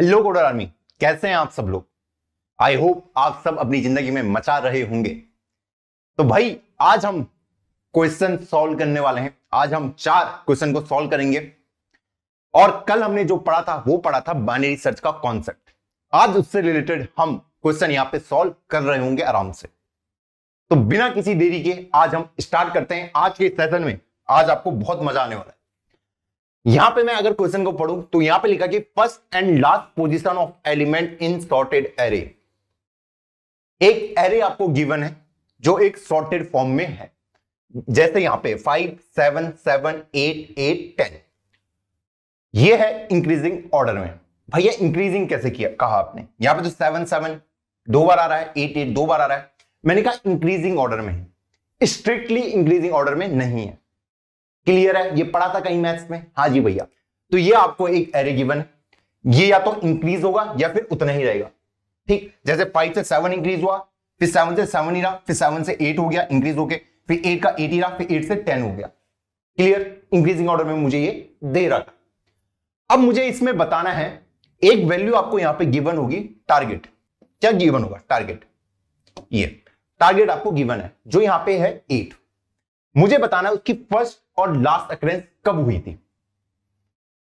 Hello coder army कैसे हैं आप सब लोग आई होप आप सब अपनी जिंदगी में मचा रहे होंगे तो भाई आज हम क्वेश्चन सॉल्व करने वाले हैं आज हम चार क्वेश्चन को सॉल्व करेंगे और कल हमने जो पढ़ा था वो पढ़ा था बाइनरी सर्च का कॉन्सेप्ट आज उससे रिलेटेड हम क्वेश्चन यहां पे सॉल्व कर रहे होंगे आराम से तो बिना किसी देरी के आज हम स्टार्ट करते हैं आज के सेशन में आज आपको बहुत मजा आने वाला है यहां पे मैं अगर क्वेश्चन को पढ़ू तो यहां पे लिखा कि first and last position of element in sorted array एक एरे आपको गिवन है जो एक सॉर्टेड फॉर्म में है जैसे यहां पे five seven seven eight eight ten ये है इंक्रीजिंग ऑर्डर में भैया इंक्रीजिंग कैसे किया कहा आपने यहां पे तो सेवन सेवन दो बार आ रहा है एट एट दो बार आ रहा है मैंने कहा इंक्रीजिंग ऑर्डर में स्ट्रिक्टली इंक्रीजिंग ऑर्डर में नहीं है क्लियर है ये पढ़ा था कहीं मैथ्स में हाँ जी भैया तो ये आपको एक एरे गिवन ये या तो इंक्रीज होगा या फिर उतना ही रहेगा ठीक जैसे फाइव से सेवन इंक्रीज हुआ फिर सेवन से सेवन ही रहा फिर सेवन से एट हो गया इंक्रीज होके फिर एट का एट ही रहा फिर एट से टेन हो गया क्लियर इंक्रीजिंग ऑर्डर में मुझे ये दे रहा था अब मुझे इसमें बताना है एक वैल्यू आपको यहां पे गिवन होगी टारगेट क्या गिवन होगा टारगेट ये टारगेट आपको गिवन है जो यहां पे है एट मुझे बताना उसकी फर्स्ट और लास्ट अक्रेंस कब हुई थी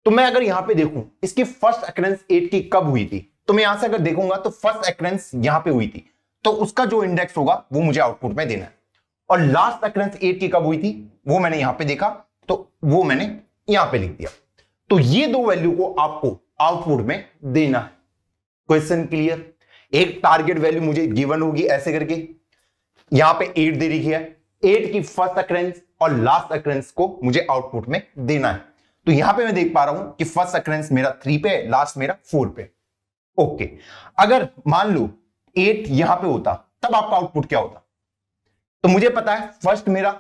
तो मैं अगर यहां पे देखूं इसकी फर्स्ट अक्रेंस एट की कब हुई थी तो मैं यहां से अगर देखूंगा तो फर्स्ट अक्रेंस यहां पे हुई थी तो उसका जो इंडेक्स होगा वो मुझे आउटपुट में देना है और लास्ट अक्रेंस एट की कब हुई थी वो मैंने यहां पे देखा तो वो मैंने यहां पे लिख दिया तो ये दो वैल्यू को आपको आउटपुट में देना है क्वेश्चन क्लियर एक टारगेट वैल्यू मुझे गिवन होगी ऐसे करके यहां पे एट दे रही है एट की फर्स्ट अक्रेंस और लास्ट अक्रेंस को मुझे आउटपुट में देना है तो यहां पे मैं देख पा रहा हूं कि फर्स्ट अक्रेंस मेरा थ्री पे लास्ट मेरा फोर पे ओके अगर मान लो एट यहां पे होता तब आपका आउटपुट क्या होता तो मुझे पता है फर्स्ट मेरा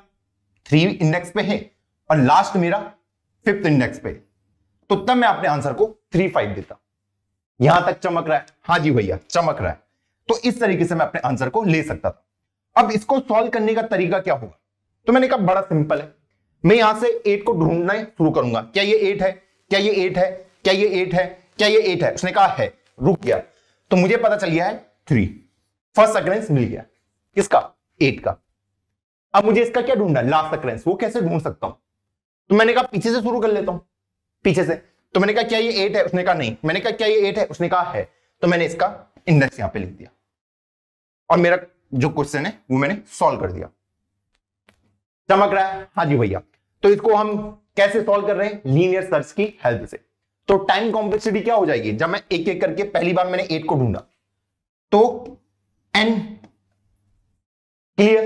थ्री इंडेक्स पे है और लास्ट मेरा फिफ्थ इंडेक्स पे तो तब मैं अपने आंसर को थ्री फाइव देता यहां तक चमक रहा है हाँ जी भैया चमक रहा है तो इस तरीके से मैं अपने आंसर को ले सकता था अब इसको सॉल्व करने का तरीका क्या होगा तो मैंने कहा बड़ा सिंपल है मैं यहां से एट को ढूंढना शुरू करूंगा क्या ये एट है क्या ये एट है क्या ये एट है क्या ये एट है उसने कहा है रुक गया तो मुझे पता चल गया है थ्री फर्स्ट अक्रेंस मिल गया किसका एट का अब मुझे इसका क्या ढूंढना लास्ट अक्रेंस वो कैसे ढूंढ सकता हूं तो मैंने कहा पीछे से शुरू कर लेता हूं पीछे से तो मैंने कहा क्या ये एट है उसने कहा नहीं मैंने कहा क्या ये एट है उसने कहा है तो मैंने इसका इंडेक्स यहां पर लिख दिया और मेरा जो क्वेश्चन है वो मैंने सॉल्व कर दिया चमक रहा है हाँ जी भैया तो इसको हम कैसे सॉल्व कर रहे हैं लीनियर सर्च की हेल्प से तो टाइम कॉम्प्लेक्सिटी क्या हो जाएगी जब मैं एक एक करके पहली बार मैंने एट को ढूंढा तो एन क्लियर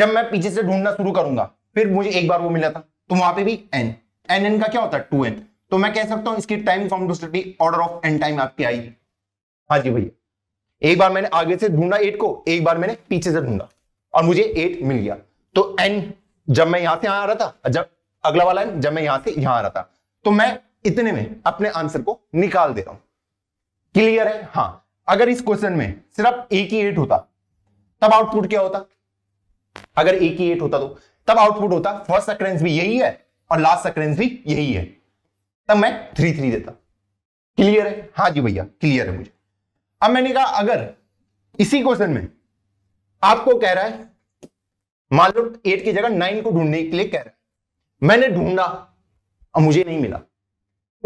जब मैं पीछे से ढूंढना शुरू करूंगा फिर मुझे एक बार वो मिला था तो वहां पे भी एन एन एन का क्या होता है टू एन तो मैं कह सकता हूं इसकी time complexity order of N time आपकी आई हाँ जी भैया एक बार मैंने आगे से ढूंढा एट को एक बार मैंने पीछे से ढूंढा और मुझे एट मिल गया तो एन जब मैं यहां से यहां आ रहा था जब अगला वाला एन जब मैं यहां से यहां आ रहा था तो मैं इतने में अपने आंसर को निकाल दे रहा हूं क्लियर है हाँ अगर इस क्वेश्चन में सिर्फ एक ही एट होता तब आउटपुट क्या होता अगर एक ही एट होता तो तब आउटपुट होता फर्स्ट सक्रेंस भी यही है और लास्ट सक्रेंस भी यही है तब मैं थ्री थ्री देता क्लियर है हाँ जी भैया क्लियर है मुझे अब मैंने कहा अगर इसी क्वेश्चन में आपको कह रहा है मान लो एट की जगह नाइन को ढूंढने के लिए कह रहा है मैंने ढूंढा और मुझे नहीं मिला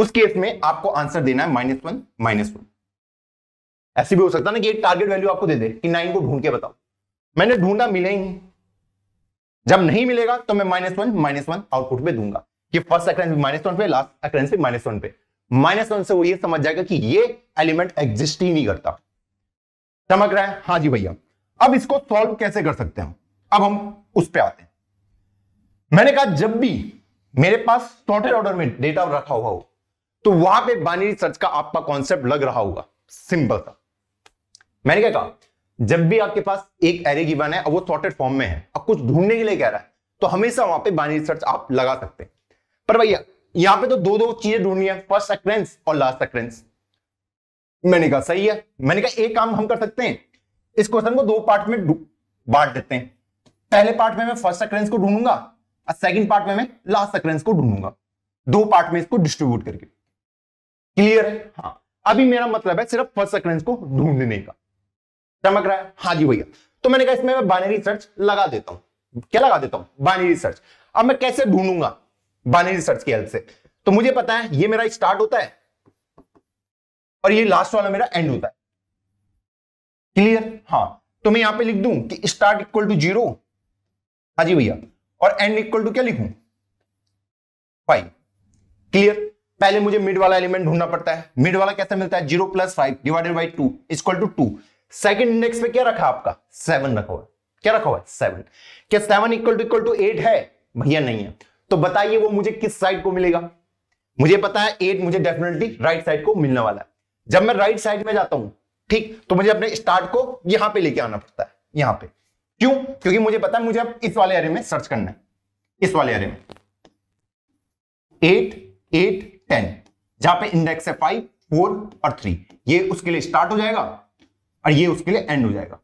उस केस में आपको आंसर देना है माइनस वन माइनस वन ऐसे भी हो सकता ना कि एक टारगेट वैल्यू आपको दे दे कि नाइन को ढूंढ के बताओ मैंने ढूंढा मिले ही जब नहीं मिलेगा तो मैं minus one minus one output पे दूंगा कि फर्स्ट अक्रेंस माइनस वन पे लास्ट अक्रेंस भी माइनस वन पे माइनस वन से वो ये समझ जाएगा कि ये एलिमेंट एग्जिस्ट ही नहीं करता चमक रहा है हाँ जी भैया अब इसको सॉल्व कैसे कर सकते हैं अब हम उस पर आते हैं मैंने कहा जब भी मेरे पास टोटल ऑर्डर में डेटा रखा हुआ हो तो वहां पे बाइनरी सर्च का आपका कॉन्सेप्ट लग रहा होगा सिंपल था मैंने क्या कहा जब भी आपके पास एक एरे की बन है और वो सॉर्टेड फॉर्म में है अब कुछ ढूंढने के लिए कह रहा है तो हमेशा वहां पे बाइनरी सर्च आप लगा सकते हैं पर भैया यहां पे तो दो दो चीजें ढूंढनी है फर्स्ट अक्रेंस और लास्ट अक्रेंस मैंने कहा सही है मैंने कहा एक काम हम कर सकते हैं इस क्वेश्चन को दो पार्ट में बांट देते हैं पहले पार्ट में मैं फर्स्ट अक्रेंस को ढूंढूंगा और सेकंड पार्ट में मैं लास्ट अक्रेंस को ढूंढूंगा दो पार्ट में इसको डिस्ट्रीब्यूट करके क्लियर है हाँ अभी मेरा मतलब है सिर्फ फर्स्ट अक्रेंस को ढूंढने का चमक रहा है हाँ जी भैया तो मैंने कहा इसमें मैं बाइनरी सर्च लगा देता हूं क्या लगा देता हूं बाइनरी सर्च अब मैं कैसे ढूंढूंगा बाइनरी सर्च की हेल्प से तो मुझे पता है ये मेरा स्टार्ट होता है और ये लास्ट वाला मेरा एंड होता है क्लियर हाँ तो मैं यहां पे लिख दूं कि स्टार्ट इक्वल टू जीरो हाँ जी भैया और एंड इक्वल टू क्या लिखू फाइव क्लियर पहले मुझे मिड वाला एलिमेंट ढूंढना पड़ता है मिड वाला कैसे मिलता है zero plus five divided by two equal to two second index पे क्या रखा आपका सेवन रखा हुआ क्या रखा हुआ है सेवन क्या seven equal to equal to eight है भैया नहीं है तो बताइए वो मुझे किस साइड को मिलेगा मुझे पता है एट मुझे डेफिनेटली राइट साइड को मिलने वाला है जब मैं राइट साइड में जाता हूं ठीक तो मुझे अपने स्टार्ट को यहां पे लेके आना पड़ता है यहां पे क्यों क्योंकि मुझे पता है मुझे अब इस वाले एरिया में सर्च करना है इस वाले एरिया में एट एट टेन जहां पे इंडेक्स है फाइव फोर और थ्री ये उसके लिए स्टार्ट हो जाएगा और ये उसके लिए एंड हो जाएगा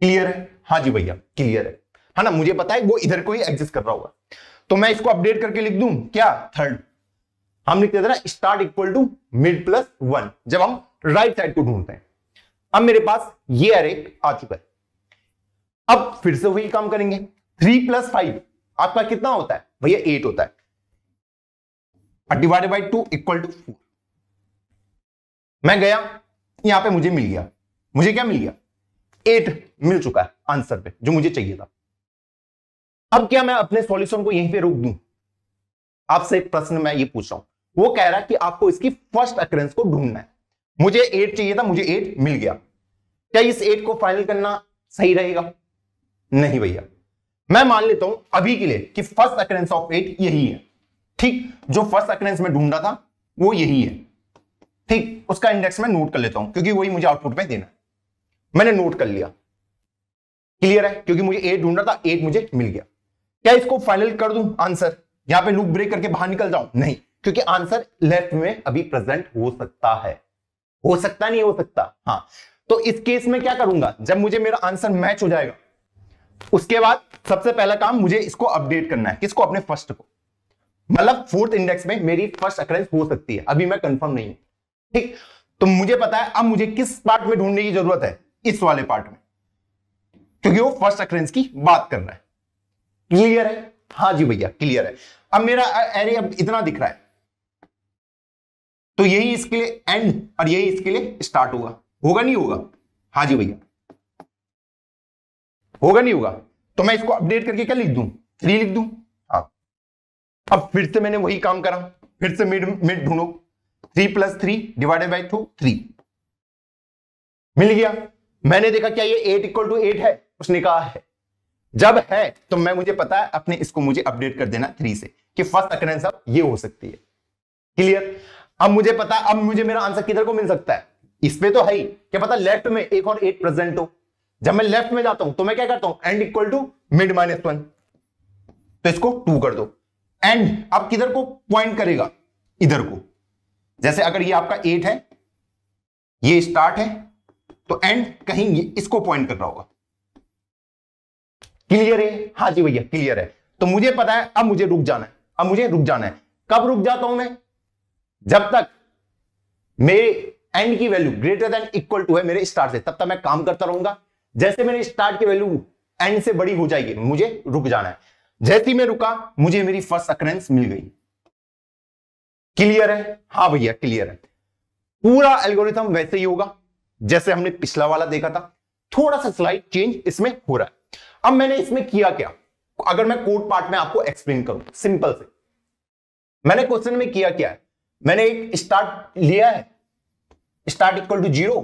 क्लियर है हाँ जी भैया क्लियर है है हाँ ना मुझे पता है वो इधर को ही एग्जिस्ट कर रहा होगा तो मैं इसको अपडेट करके लिख दूं क्या थर्ड हम लिखते थे ना start equal to mid plus one जब हम राइट साइड को ढूंढते हैं अब मेरे पास ये अरे आ चुका है अब फिर से वही काम करेंगे थ्री प्लस फाइव आपका कितना होता है भैया एट होता है divided by two equal to four मैं गया यहां पे मुझे मिल गया मुझे क्या मिल गया एट मिल चुका है आंसर पे जो मुझे चाहिए था अब क्या मैं अपने सॉल्यूशन को यहीं पे रोक दूं आपसे प्रश्न मैं ये पूछ रहा हूं वो कह रहा है कि आपको इसकी फर्स्ट अक्रेंस को ढूंढना है मुझे एट चाहिए था मुझे एट मिल गया क्या इस एट को फाइनल करना सही रहेगा नहीं भैया मैं मान लेता हूं अभी के लिए कि फर्स्ट अक्रेंस ऑफ एट यही है ठीक जो फर्स्ट अक्रेंस में ढूंढा था वो यही है ठीक उसका इंडेक्स मैं नोट कर लेता हूं क्योंकि वही मुझे आउटपुट में देना है मैंने नोट कर लिया क्लियर है क्योंकि मुझे एट ढूंढा था एट मुझे मिल गया क्या इसको फाइनल कर दूं आंसर यहां पे लूप ब्रेक करके बाहर निकल जाऊं नहीं क्योंकि आंसर लेफ्ट में अभी प्रेजेंट हो सकता है हो सकता नहीं हो सकता हाँ तो इस केस में क्या करूंगा जब मुझे मेरा आंसर मैच हो जाएगा उसके बाद सबसे पहला काम मुझे इसको अपडेट करना है किसको अपने फर्स्ट को मतलब फोर्थ इंडेक्स में मेरी फर्स्ट अक्रेंस हो सकती है अभी मैं कंफर्म नहीं हूं ठीक तो मुझे पता है अब मुझे किस पार्ट में ढूंढने की जरूरत है इस वाले पार्ट में क्योंकि वो फर्स्ट अक्रेंस की बात कर रहा है क्लियर है हाँ जी भैया क्लियर है अब मेरा एरे अब इतना दिख रहा है तो यही इसके लिए एंड और यही इसके लिए स्टार्ट होगा होगा नहीं होगा हाँ जी भैया होगा नहीं होगा तो मैं इसको अपडेट करके क्या लिख दू थ्री लिख दू हाँ अब फिर से मैंने वही काम करा फिर से मिड मिड ढूंढो three plus three divided by two three मिल गया मैंने देखा क्या ये एट इक्वल टू एट है उसने कहा है जब है तो मैं मुझे पता है अपने इसको मुझे अपडेट कर देना थ्री से कि फर्स्ट अकरेंस अब ये हो सकती है क्लियर अब मुझे पता अब मुझे मेरा आंसर किधर को मिल सकता है इस पे तो है ही क्या पता लेफ्ट में एक और एट प्रेजेंट हो जब मैं लेफ्ट में जाता हूं तो मैं क्या करता हूं end equal to mid minus one तो इसको टू कर दो एंड अब किधर को पॉइंट करेगा इधर को जैसे अगर ये आपका एट है ये स्टार्ट है तो एंड कहीं इसको पॉइंट कर रहा होगा क्लियर है हाँ जी भैया क्लियर है तो मुझे पता है अब मुझे रुक जाना है अब मुझे रुक जाना है कब रुक जाता हूं मैं जब तक मेरे एंड की value greater than equal to है मेरे स्टार्ट से तब तक मैं काम करता रहूंगा जैसे मेरे स्टार्ट की वैल्यू एंड से बड़ी हो जाएगी मुझे रुक जाना है जैसे मैं रुका मुझे मेरी फर्स्ट अक्रेंस मिल गई क्लियर है हाँ भैया क्लियर है पूरा एल्गोरिथम वैसे ही होगा जैसे हमने पिछला वाला देखा था थोड़ा सा स्लाइड चेंज इसमें हो रहा है अब मैंने इसमें किया क्या अगर मैं कोड पार्ट में आपको एक्सप्लेन करूं सिंपल से मैंने क्वेश्चन में किया क्या है मैंने एक स्टार्ट लिया है start equal to zero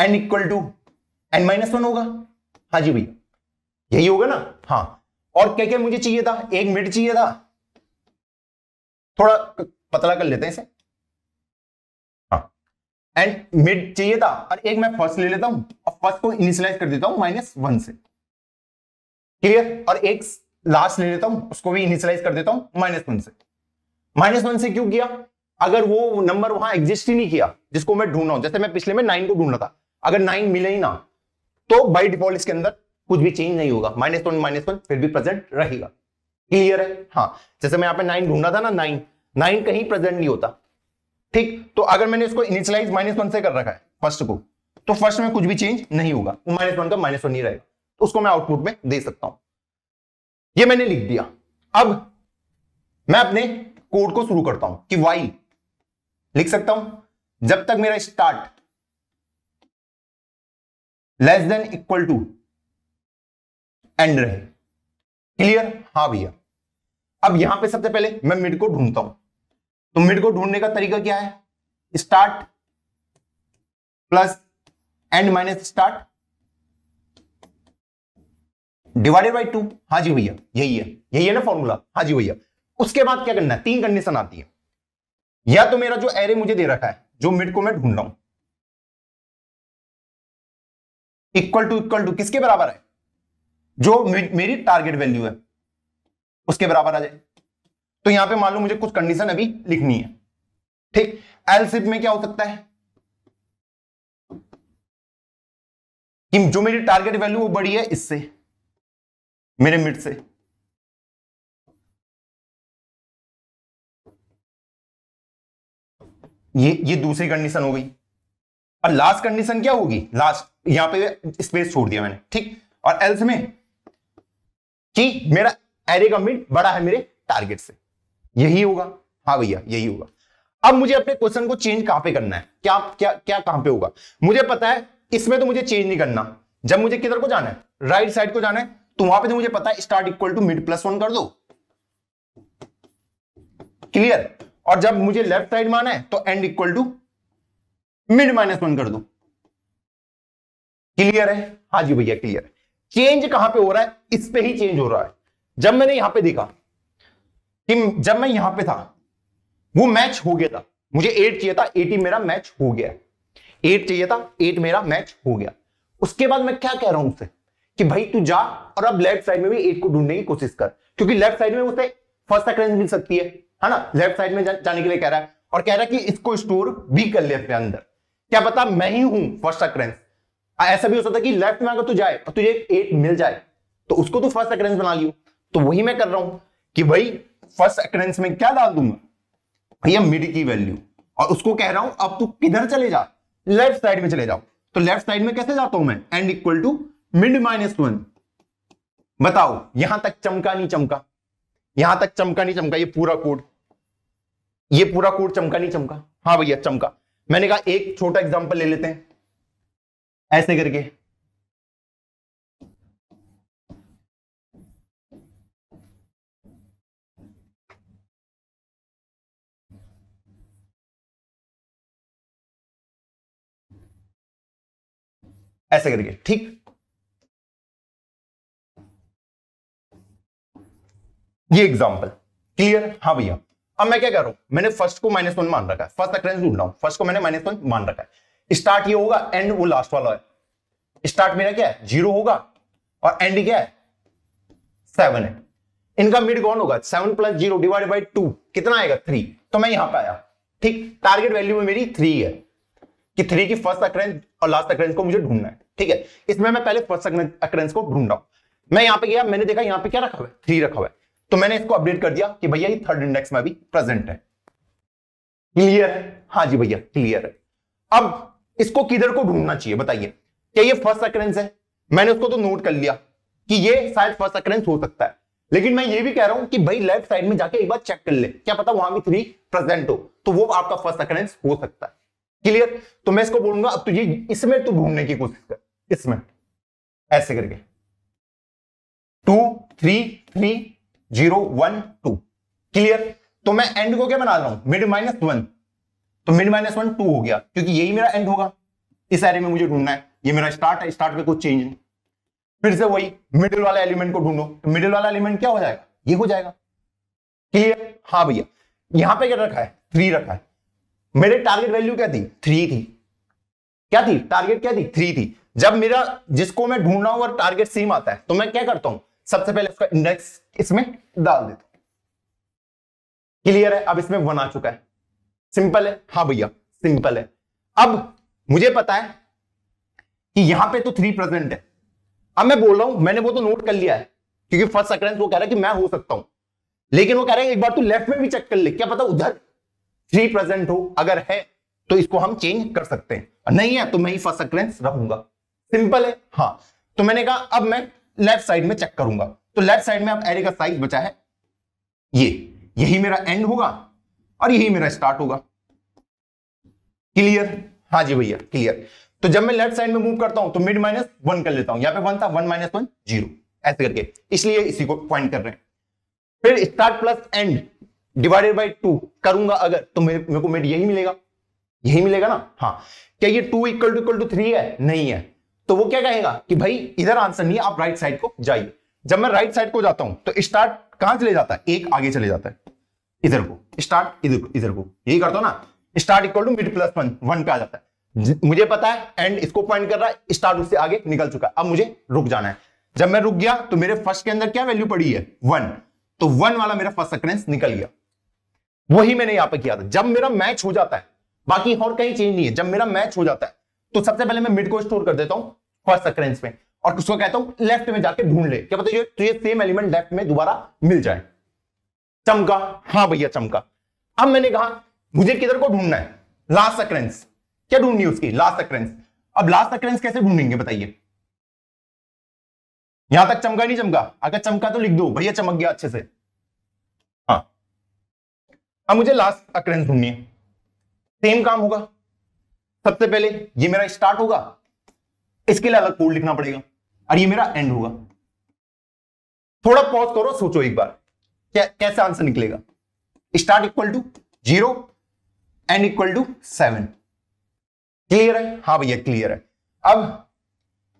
n equal to n minus one होगा हाँ जी भैया यही होगा ना हाँ और क्या क्या मुझे चाहिए था एक मिनट चाहिए था थोड़ा पतला कर लेते हैं इसे एंड हाँ। मिड चाहिए था और एक मैं फर्स्ट ले लेता हूं और फर्स्ट को इनिशियलाइज कर देता हूं माइनस वन से क्लियर और एक लास्ट ले लेता हूं उसको भी इनिशियलाइज कर देता हूं माइनस वन से माइनस वन से क्यों किया अगर वो नंबर वहां एग्जिस्ट ही नहीं किया जिसको मैं ढूंढ रहा हूं जैसे मैं पिछले में नाइन को ढूंढ रहा था अगर नाइन मिले ही ना तो बाई डिफॉल्ट इसके अंदर कुछ भी चेंज नहीं होगा माइनस वन माइनस वन फिर भी प्रेजेंट रहेगा क्लियर है हाँ जैसे मैं यहाँ पे नाइन रहा था ना नाइन नाइन कहीं प्रेजेंट नहीं होता ठीक तो अगर मैंने इसको इनिशियलाइज माइनस वन से कर रखा है फर्स्ट को तो फर्स्ट में कुछ भी चेंज नहीं होगा माइनस वन का माइनस वन ही रहेगा तो उसको मैं आउटपुट में दे सकता हूं ये मैंने लिख दिया अब मैं अपने कोड को शुरू करता हूं कि वाई लिख सकता हूं जब तक मेरा start less than equal to end रहे क्लियर हा भैया अब यहां पे सबसे पहले मैं मिड को ढूंढता हूं तो मिड को ढूंढने का तरीका क्या है start plus end minus start divided by two हाँ जी भैया यही है यही है ना फॉर्मूला हाँ जी भैया उसके बाद क्या करना है तीन कंडीशन आती है या तो मेरा जो एरे मुझे दे रखा है जो मिड को मैं ढूंढ रहा हूं इक्वल टू इक्वल टू किसके बराबर है जो मेरी टारगेट वैल्यू है उसके बराबर आ जाए तो यहां पे मान लो मुझे कुछ कंडीशन अभी लिखनी है ठीक एल सिप में क्या हो सकता है कि जो मेरी टारगेट वैल्यू वो बड़ी है इससे मेरे मिट से ये ये दूसरी कंडीशन हो गई और लास्ट कंडीशन क्या होगी लास्ट यहां पे स्पेस छोड़ दिया मैंने ठीक और एल्स में कि मेरा एरे का मिट बड़ा है मेरे टारगेट से यही होगा हाँ भैया यही होगा अब मुझे अपने क्वेश्चन को चेंज कहां पे करना है क्या क्या क्या कहां पे होगा मुझे पता है इसमें तो मुझे चेंज नहीं करना जब मुझे किधर को जाना है राइट साइड को जाना है तो वहां पे तो मुझे पता है start equal to mid plus one कर दो क्लियर और जब मुझे लेफ्ट साइड माना है तो end equal to mid minus one कर दो क्लियर है हाँ जी भैया क्लियर है चेंज कहां पे हो रहा है इस पे ही चेंज हो रहा है जब मैंने यहां पे देखा कि जब मैं यहां पे था वो मैच हो गया था मुझे एट चाहिए था एटी मेरा मैच हो गया एट चाहिए था एट मेरा मैच हो गया उसके बाद मैं क्या कह रहा हूं उससे कि भाई तू जा और अब लेफ्ट साइड में भी एट को ढूंढने की कोशिश कर क्योंकि लेफ्ट साइड में उसे फर्स्ट अक्रेंस मिल सकती है है ना लेफ्ट साइड में जा, जाने के लिए कह रहा है और कह रहा है कि इसको स्टोर भी कर ले अपने अंदर क्या पता मैं ही हूं फर्स्ट अक्रेंस ऐसा भी हो सकता है कि लेफ्ट में अगर तू जाए और तुझे एट मिल जाए तो उसको तो फर्स्ट अक्रेंस बना लियो तो वही मैं कर रहा हूं कि भाई फर्स्ट अक्रेंस में क्या डाल दूंगा भैया मिड की वैल्यू और उसको कह रहा हूं अब तू किधर चले जा लेफ्ट साइड में चले जाओ तो लेफ्ट साइड में कैसे जाता हूं मैं end equal to mid minus one बताओ यहां तक चमका नहीं चमका यहां तक चमका नहीं चमका ये पूरा कोड ये पूरा कोड चमका नहीं चमका हाँ भैया चमका मैंने कहा एक छोटा एग्जांपल ले लेते हैं ऐसे करके ऐसे करके ठीक ये एग्जाम्पल क्लियर हाँ भैया अब मैं क्या कर रहा हूं मैंने फर्स्ट को माइनस वन मान रखा है फर्स्ट अक्रेंस ढूंढ रहा हूं फर्स्ट को मैंने माइनस वन मान रखा है स्टार्ट ये होगा एंड वो लास्ट वाला है स्टार्ट मेरा क्या है जीरो होगा और एंड क्या है सेवन है इनका मिड कौन होगा seven plus zero divide by two कितना आएगा थ्री तो मैं यहां पे आया ठीक टारगेट वैल्यू में मेरी थ्री है कि थ्री की फर्स्ट अक्रेंस और लास्ट अक्रेंस को मुझे ढूंढना है ठीक है इसमें मैं पहले फर्स्ट अक्रेंस को ढूंढ रहा हूं मैं यहां पे गया मैंने देखा यहां पे क्या रखा हुआ है थ्री रखा हुआ है तो मैंने इसको अपडेट कर दिया कि भैया ये थर्ड इंडेक्स में अभी प्रेजेंट है क्लियर हाँ जी भैया क्लियर है अब इसको किधर को ढूंढना चाहिए बताइए क्या ये फर्स्ट अक्रेंस है मैंने उसको तो नोट कर लिया कि ये शायद फर्स्ट अक्रेंस हो सकता है लेकिन मैं ये भी कह रहा हूं कि भाई लेफ्ट साइड में जाके एक बार चेक कर ले क्या पता वहां भी थ्री प्रेजेंट हो तो वो आपका फर्स्ट अक्रेंस हो सकता है क्लियर तो मैं इसको बोलूंगा अब तुझे तो इसमें तू तो ढूंढने की कोशिश कर इसमें ऐसे करके two three three zero one two clear तो मैं एंड को क्या बना रहा हूं मिड माइनस वन तो मिड माइनस वन टू हो गया क्योंकि यही मेरा एंड होगा इस एरे में मुझे ढूंढना है ये मेरा स्टार्ट है स्टार्ट में कुछ चेंज नहीं फिर से वही मिडिल वाला एलिमेंट को ढूंढो तो मिडिल वाला एलिमेंट क्या हो जाएगा ये हो जाएगा क्लियर हाँ भैया यहां पे क्या रखा है थ्री रखा है मेरे टारगेट वैल्यू क्या थी थ्री थी क्या थी टारगेट क्या थी थ्री थी जब मेरा जिसको मैं ढूंढ रहा हूं और टारगेट सेम आता है तो मैं क्या करता हूं सबसे पहले उसका इंडेक्स इसमें डाल देता क्लियर है अब इसमें वन आ चुका है सिंपल है हाँ भैया सिंपल है अब मुझे पता है कि यहां पे तो थ्री प्रेजेंट है अब मैं बोल रहा हूं मैंने वो तो नोट कर लिया है क्योंकि फर्स्ट अक्रेंस वो कह रहा है कि मैं हो सकता हूं लेकिन वो कह रहा है एक बार तू लेफ्ट में भी चेक कर ले क्या पता उधर थ्री प्रेजेंट हो अगर है तो इसको हम चेंज कर सकते हैं नहीं है तो मैं ही फर्स्ट अक्रेंस रहूंगा सिंपल है हाँ तो मैंने कहा अब मैं लेफ्ट साइड में चेक करूंगा तो लेफ्ट साइड में अब एरे का साइज बचा है ये यही मेरा एंड होगा और यही मेरा स्टार्ट होगा क्लियर हाँ जी भैया क्लियर तो जब मैं लेफ्ट साइड में मूव करता हूं तो मिड माइनस वन कर लेता हूं यहां पे वन था वन माइनस वन जीरो ऐसे करके इसलिए इसी को पॉइंट कर रहे हैं फिर start plus end divided by two करूंगा अगर तो मेरे को मिड यही मिलेगा यही मिलेगा ना हाँ क्या ये two equal to equal to three है नहीं है तो वो क्या कहेगा कि भाई इधर आंसर नहीं आप राइट साइड को जाइए जब मैं राइट साइड को जाता हूं तो स्टार्ट कहां चले जाता है एक आगे चले जाता है इधर को स्टार्ट इधर को इधर को यही करता हूं ना start equal to mid plus one one पे आ जाता है मुझे पता है एंड इसको पॉइंट कर रहा है स्टार्ट उससे आगे निकल चुका है अब मुझे रुक जाना है जब मैं रुक गया तो मेरे फर्स्ट के अंदर क्या वैल्यू पड़ी है वन तो वन वाला मेरा फर्स्ट अक्रेंस निकल गया वही मैंने यहां पर किया था जब मेरा मैच हो जाता है बाकी और कहीं चेंज नहीं है जब मेरा मैच हो जाता है तो सबसे पहले मैं मिड को स्टोर कर देता हूं फर्स्ट अक्रेंस में और उसको कहता हूं लेफ्ट में जाके ढूंढ ले क्या पता तो ये सेम एलिमेंट लेफ्ट में दोबारा मिल जाए चमका हाँ भैया चमका अब मैंने कहा मुझे किधर को ढूंढना है लास्ट अक्रेंस क्या ढूंढनी है उसकी लास्ट अक्रेंस अब लास्ट अक्रेंस कैसे ढूंढेंगे बताइए यहां तक चमका नहीं चमका अगर चमका तो लिख दो भैया चमक गया अच्छे से हाँ अब मुझे लास्ट अक्रेंस ढूंढनी है सेम काम होगा सबसे पहले ये मेरा स्टार्ट होगा इसके लिए अलग कोड लिखना पड़ेगा और ये मेरा एंड होगा थोड़ा पॉज करो सोचो एक बार क्या कैसे आंसर निकलेगा start equal to zero end equal to seven clear है हाँ भैया क्लियर है अब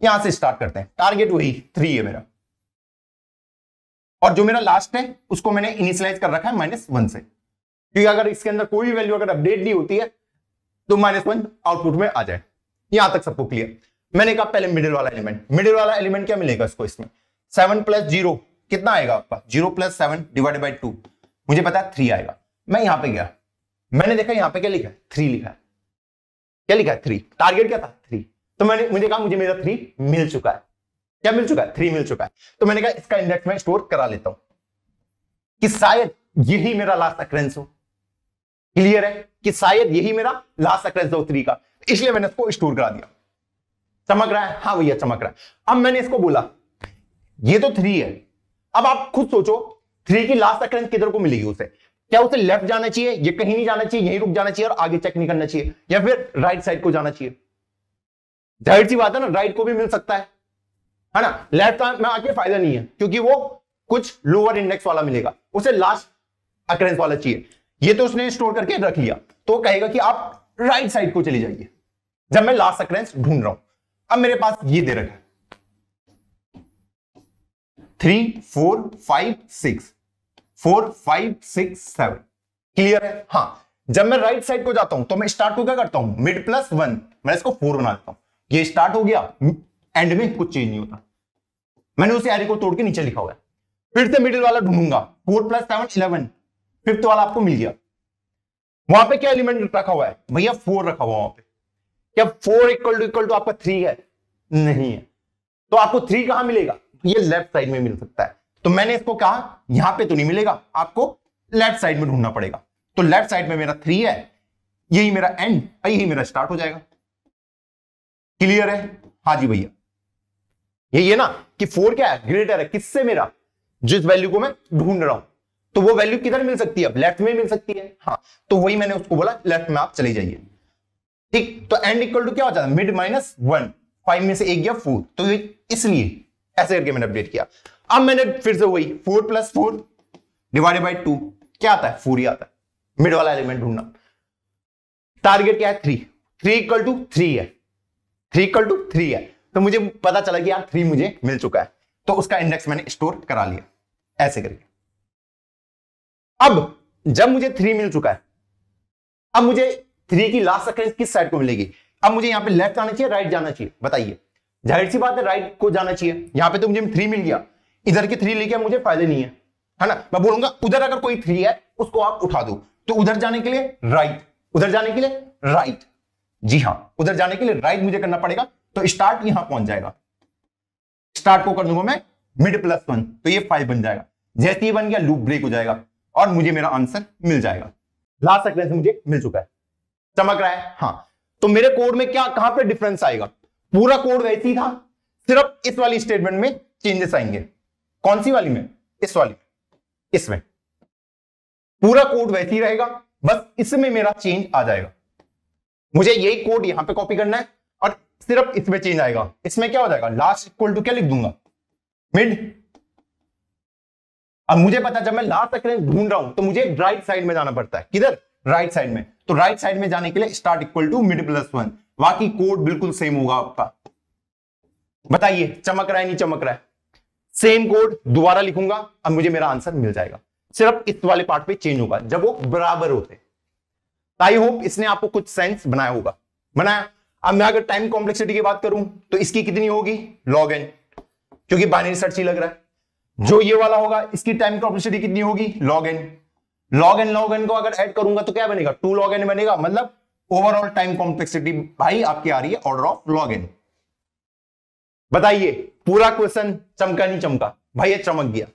यहां से स्टार्ट करते हैं टारगेट वही थ्री है मेरा और जो मेरा लास्ट है उसको मैंने इनिशियलाइज कर रखा है माइनस वन से क्योंकि अगर इसके अंदर कोई भी वैल्यू अगर अपडेट नहीं होती है तो माइनस वन आउटपुट में आ जाए यहां तक सबको क्लियर मैंने कहा पहले मिडिल वाला एलिमेंट मिडिल वाला एलिमेंट क्या मिलेगा इसको इसमें सेवन प्लस जीरो कितना आएगा आपका zero plus seven divide by two मुझे पता है थ्री आएगा मैं यहां पे गया मैंने देखा यहां पे क्या लिखा है थ्री लिखा है क्या लिखा है थ्री टारगेट क्या था थ्री तो मैंने मुझे कहा मुझे मेरा थ्री मिल चुका है क्या मिल चुका है थ्री मिल चुका है तो मैंने कहा इसका इंडेक्स में स्टोर करा लेता हूं कि शायद यही मेरा लास्ट अक्रेंस हो क्लियर है कि शायद यही मेरा लास्ट अक्रेंस हो थ्री का इसलिए मैंने इसको स्टोर करा दिया चमक रहा है हाँ भैया चमक रहा है अब मैंने इसको बोला ये तो थ्री है अब आप खुद सोचो थ्री की लास्ट अक्रेंस किधर को मिलेगी उसे क्या उसे लेफ्ट जाना चाहिए ये कहीं नहीं जाना चाहिए यहीं रुक जाना चाहिए और आगे चेक नहीं करना चाहिए या फिर राइट साइड को जाना चाहिए जाहिर सी बात है ना राइट को भी मिल सकता है है ना लेफ्ट में आके फायदा नहीं है क्योंकि वो कुछ लोअर इंडेक्स वाला मिलेगा उसे लास्ट अक्रेंस वाला चाहिए ये तो उसने स्टोर करके रख लिया तो कहेगा कि आप राइट साइड को चली जाइए जब मैं लास्ट अक्रेंस ढूंढ रहा हूं अब मेरे पास ये दे रखा है three four five six four five six seven clear है हाँ जब मैं राइट साइड को जाता हूं तो मैं स्टार्ट को क्या करता हूं मिड प्लस वन मैं इसको फोर बना देता हूं ये स्टार्ट हो गया एंड में कुछ चेंज नहीं होता मैंने उसे एरे को तोड़ के नीचे लिखा हुआ है फिर से मिडिल वाला ढूंढूंगा four plus seven eleven fifth वाला आपको मिल गया वहां पे क्या एलिमेंट रखा हुआ है भैया फोर रखा हुआ वहां पे क्या four equal to equal to आपका थ्री है नहीं है तो आपको थ्री कहां मिलेगा ये लेफ्ट साइड में मिल सकता है तो मैंने इसको कहा यहां पे तो नहीं मिलेगा आपको लेफ्ट साइड में ढूंढना पड़ेगा तो लेफ्ट साइड में मेरा थ्री है यही मेरा एंड यही मेरा स्टार्ट हो जाएगा क्लियर है हाँ जी भैया यही है ना कि फोर क्या है ग्रेटर है किससे मेरा जिस वैल्यू को मैं ढूंढ रहा हूं तो वो वैल्यू किधर मिल सकती है अब लेफ्ट में मिल सकती है हाँ तो वही मैंने उसको बोला लेफ्ट में आप चले जाइए ठीक तो एंड इक्वल टू क्या हो जाता है मिड माइनस वन फाइव में से एक गया फोर तो इसलिए ऐसे करके मैंने अपडेट किया अब मैंने फिर से वही four plus four divided by two क्या आता है फोर ही आता है मिड वाला एलिमेंट ढूंढना टारगेट क्या है three three equal to three है थ्री इक्वल टू थ्री है तो मुझे पता चला कि यार थ्री मुझे मिल चुका है तो उसका इंडेक्स मैंने स्टोर करा लिया ऐसे करके अब जब मुझे थ्री मिल चुका है अब मुझे थ्री की लास्ट अक्रेंस किस साइड को मिलेगी अब मुझे यहाँ पे लेफ्ट जाना चाहिए राइट जाना चाहिए बताइए जाहिर सी बात है राइट को जाना चाहिए यहाँ पे तो मुझे थ्री मिल गया इधर की थ्री लेके मुझे फायदे नहीं है है ना मैं बोलूंगा उधर अगर कोई थ्री है उसको आप उठा दो तो उधर जाने के लिए राइट उधर जाने के लिए राइट जी हाँ उधर जाने के लिए राइट मुझे करना पड़ेगा तो स्टार्ट यहां पहुंच जाएगा स्टार्ट को कर दूंगा मैं मिड प्लस वन तो ये फाइव बन जाएगा जैसे ही बन गया लूप ब्रेक हो जाएगा और मुझे मेरा आंसर मिल जाएगा लास्ट सेकंड मुझे मिल चुका है चमक रहा है हाँ तो मेरे कोड में क्या कहां पर डिफरेंस आएगा पूरा कोड वैसे ही था सिर्फ इस वाली स्टेटमेंट में चेंजेस आएंगे कौन सी वाली में इस वाली इसमें पूरा कोड वैसे ही रहेगा बस इसमें मेरा चेंज आ जाएगा मुझे यही कोड यहां पे कॉपी करना है और सिर्फ इसमें चेंज आएगा इसमें क्या हो जाएगा लास्ट इक्वल टू क्या लिख दूंगा मिड अब मुझे पता जब मैं लास्ट तक ढूंढ रहा हूं तो मुझे राइट साइड में जाना पड़ता है किधर राइट साइड में तो राइट साइड में जाने के लिए start equal to mid plus one बाकी कोड बिल्कुल सेम होगा आपका बताइए चमक रहा है नहीं चमक रहा है सेम कोड दोबारा लिखूंगा अब मुझे मेरा आंसर मिल जाएगा सिर्फ इस वाले पार्ट पे चेंज होगा जब वो बराबर होते आई होप इसने आपको कुछ सेंस बनाया होगा बनाया अब मैं अगर टाइम कॉम्प्लेक्सिटी की बात करूं तो इसकी कितनी होगी लॉग एन क्योंकि बाइनरी सर्च ही लग रहा है जो ये वाला होगा इसकी टाइम कॉम्प्लेक्सिटी कितनी होगी log n log n log n को अगर एड करूंगा तो क्या बनेगा टू लॉग एन बनेगा मतलब ओवरऑल टाइम कॉम्प्लेक्सिटी भाई आपकी आ रही है ऑर्डर ऑफ लॉग एन बताइए पूरा क्वेश्चन चमका नहीं चमका भाई ये चमक गया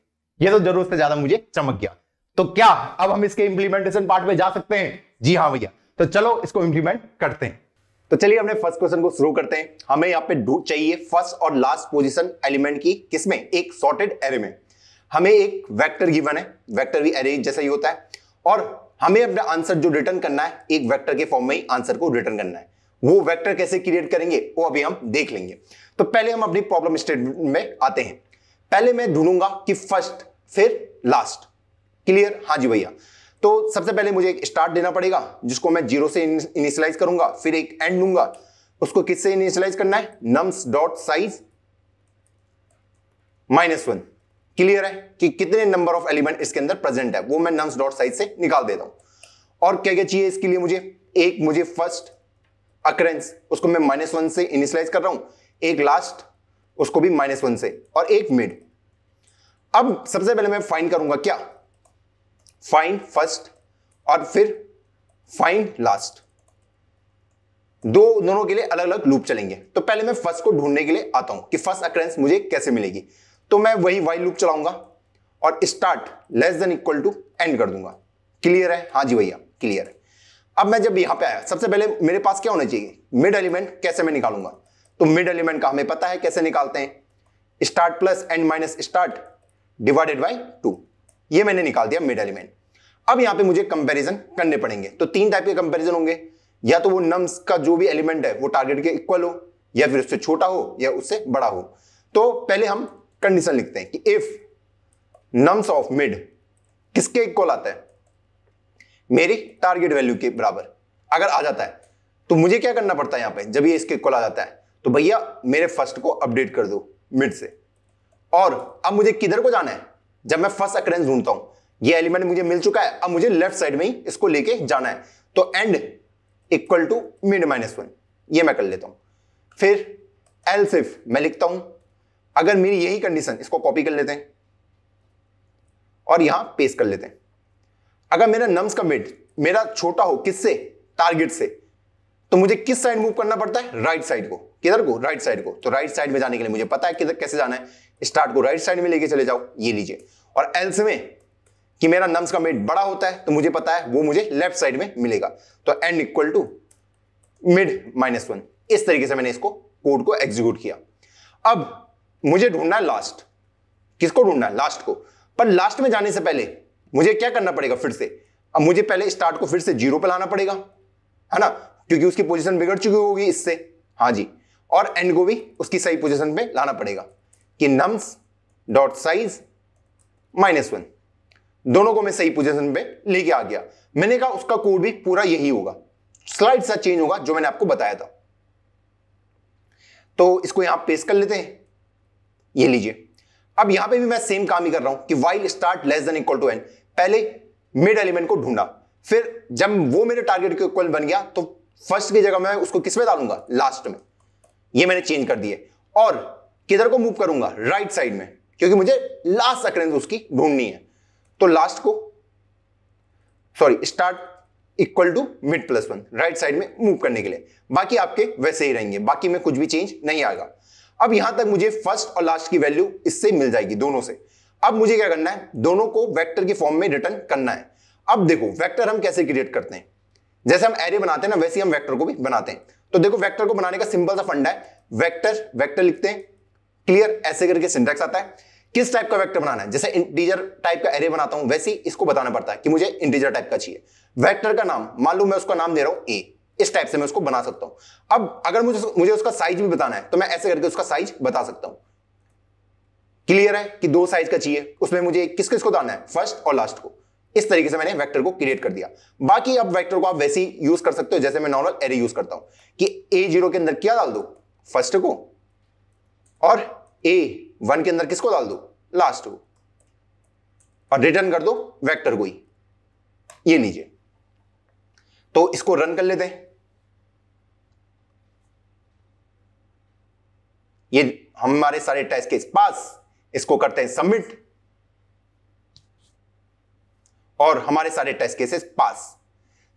ये तो जरूरत से ज्यादा मुझे चमक गया तो क्या अब हम इसके इंप्लीमेंटेशन पार्ट में जा सकते हैं जी हाँ भैया तो चलो इसको इंप्लीमेंट करते हैं तो चलिए हमने फर्स्ट क्वेश्चन को शुरू करते हैं हमें यहाँ पे ढूंढ चाहिए फर्स्ट और लास्ट पोजिशन एलिमेंट की किसमें एक सॉर्टेड एरे में हमें एक वैक्टर गिवन है वैक्टर भी एरे जैसा ही होता है और हमें अपना आंसर जो रिटर्न करना है एक वेक्टर के फॉर्म में ही आंसर को रिटर्न करना है वो वेक्टर कैसे क्रिएट करेंगे वो अभी हम देख लेंगे तो पहले हम अपनी प्रॉब्लम स्टेटमेंट में आते हैं पहले मैं ढूंढूंगा कि फर्स्ट फिर लास्ट क्लियर हाँ जी भैया तो सबसे पहले मुझे एक स्टार्ट देना पड़ेगा जिसको मैं जीरो से इनिशियलाइज करूंगा फिर एक एंड लूंगा उसको किससे इनिशियलाइज करना है nums dot size minus one clear है कि कितने नंबर ऑफ एलिमेंट इसके अंदर प्रेजेंट है वो मैं नम्स डॉट साइज से निकाल देता हूं और क्या क्या चाहिए इसके लिए मुझे एक मुझे फर्स्ट अक्रेंस उसको मैं माइनस वन से इनिशलाइज कर रहा हूं एक लास्ट उसको भी माइनस वन से और एक मिड अब सबसे पहले मैं फाइन करूंगा क्या फाइन फर्स्ट और फिर फाइन लास्ट दो दोनों के लिए अलग अलग लूप चलेंगे तो पहले मैं फर्स्ट को ढूंढने के लिए आता हूं कि फर्स्ट अक्रेंस मुझे कैसे मिलेगी तो मैं वही वाइल लूप चलाऊंगा और start less than equal to end कर दूंगा क्लियर है हाँ जी भैया क्लियर है अब मैं जब यहां पे आया सबसे पहले मेरे पास क्या होना चाहिए मिड एलिमेंट कैसे मैं निकालूंगा तो मिड एलिमेंट का हमें पता है कैसे निकालते हैं start plus end minus start divided by two ये मैंने निकाल दिया मिड एलिमेंट अब यहां पे मुझे कंपैरिजन करने पड़ेंगे तो तीन टाइप के कंपैरिजन होंगे या तो वो नम्स का जो भी एलिमेंट है वो टारगेट के इक्वल हो या फिर उससे छोटा हो या उससे बड़ा हो तो पहले हम कंडीशन लिखते हैं कि इफ नम्स ऑफ मिड किसके इक्वल आता है मेरी टारगेट वैल्यू के बराबर अगर आ जाता है तो मुझे क्या करना पड़ता है यहां पे जब ये इसके इक्वल आ जाता है तो भैया मेरे फर्स्ट को अपडेट कर दो मिड से और अब मुझे किधर को जाना है जब मैं फर्स्ट अक्रेंस ढूंढता हूं ये एलिमेंट मुझे मिल चुका है अब मुझे लेफ्ट साइड में ही इसको लेके जाना है तो end equal to mid minus one ये मैं कर लेता हूं फिर एल सिर्फ मैं लिखता हूं अगर मेरी यही कंडीशन इसको कॉपी कर लेते हैं और यहां पेस्ट कर लेते हैं अगर मेरा नम्स का मिड मेरा छोटा हो किससे टारगेट से तो मुझे किस साइड मूव करना पड़ता है राइट right साइड को किधर को राइट right साइड को तो राइट right साइड में जाने के लिए मुझे पता है किधर कैसे जाना है स्टार्ट को राइट right साइड में लेके चले जाओ ये लीजिए और एल्स में कि मेरा नम्स का मिड बड़ा होता है तो मुझे पता है वो मुझे लेफ्ट साइड में मिलेगा तो end equal to mid minus one इस तरीके से मैंने इसको कोड को एग्जीक्यूट किया अब मुझे ढूंढना है लास्ट किसको ढूंढना है लास्ट को पर लास्ट में जाने से पहले मुझे क्या करना पड़ेगा फिर से अब मुझे पहले स्टार्ट को फिर से जीरो पर लाना पड़ेगा है ना क्योंकि उसकी पोजिशन बिगड़ चुकी होगी इससे हाँ जी और एंड को भी उसकी सही पोजिशन पर लाना पड़ेगा कि nums dot size minus one दोनों को मैं सही पोजीशन पे लेके आ गया मैंने कहा उसका कोड भी पूरा यही होगा स्लाइड सा चेंज होगा जो मैंने आपको बताया था तो इसको यहां पेस्ट कर लेते हैं ये लीजिए अब यहां पे भी मैं सेम काम ही कर रहा हूं कि while start less than equal to n पहले मिड एलिमेंट को ढूंढा फिर जब वो मेरे टारगेट के इक्वल बन गया तो फर्स्ट की जगह मैं उसको किसमें डालूंगा लास्ट में ये मैंने चेंज कर दिए और किधर को मूव करूंगा राइट right साइड में क्योंकि मुझे लास्ट अक्रेंस उसकी ढूंढनी है तो लास्ट को sorry start equal to mid plus one right side में मूव करने के लिए बाकी आपके वैसे ही रहेंगे बाकी में कुछ भी चेंज नहीं आएगा अब यहां तक मुझे फर्स्ट और लास्ट की वैल्यू इससे मिल जाएगी दोनों से अब मुझे क्या करना है दोनों को वेक्टर के फॉर्म में रिटर्न करना है अब देखो वेक्टर हम कैसे क्रिएट करते हैं जैसे हम एरे बनाते हैं ना वैसे हम वेक्टर को भी बनाते हैं तो देखो वेक्टर को बनाने का सिंपल सा फंडा है वेक्टर वेक्टर लिखते हैं क्लियर ऐसे करके सिंटेक्स आता है किस टाइप का वेक्टर बनाना है जैसे इंटीजर टाइप का एरे बनाता हूं वैसे ही इसको बताना पड़ता है कि मुझे इंटीजर टाइप का चाहिए वेक्टर का नाम मान लू मैं उसका नाम दे रहा हूं ए इस टाइप से मैं उसको बना सकता हूं अब अगर मुझे मुझे उसका साइज भी बताना है तो मैं ऐसे करके उसका साइज बता सकता हूं क्लियर है कि दो साइज का चाहिए उसमें मुझे किस किस को दाना है फर्स्ट और लास्ट को इस तरीके से मैंने वेक्टर को क्रिएट कर दिया बाकी अब वेक्टर को आप वैसे ही यूज कर सकते हो जैसे मैं नॉर्मल एरे यूज करता हूं कि ए जीरो के अंदर क्या डाल दो फर्स्ट को और ए वन के अंदर किसको डाल दो लास्ट को और रिटर्न कर दो वेक्टर को ही ये नीचे तो इसको रन कर लेते हैं ये हमारे सारे टेस्ट केस पास इसको करते हैं सबमिट और हमारे सारे टेस्ट केसेस पास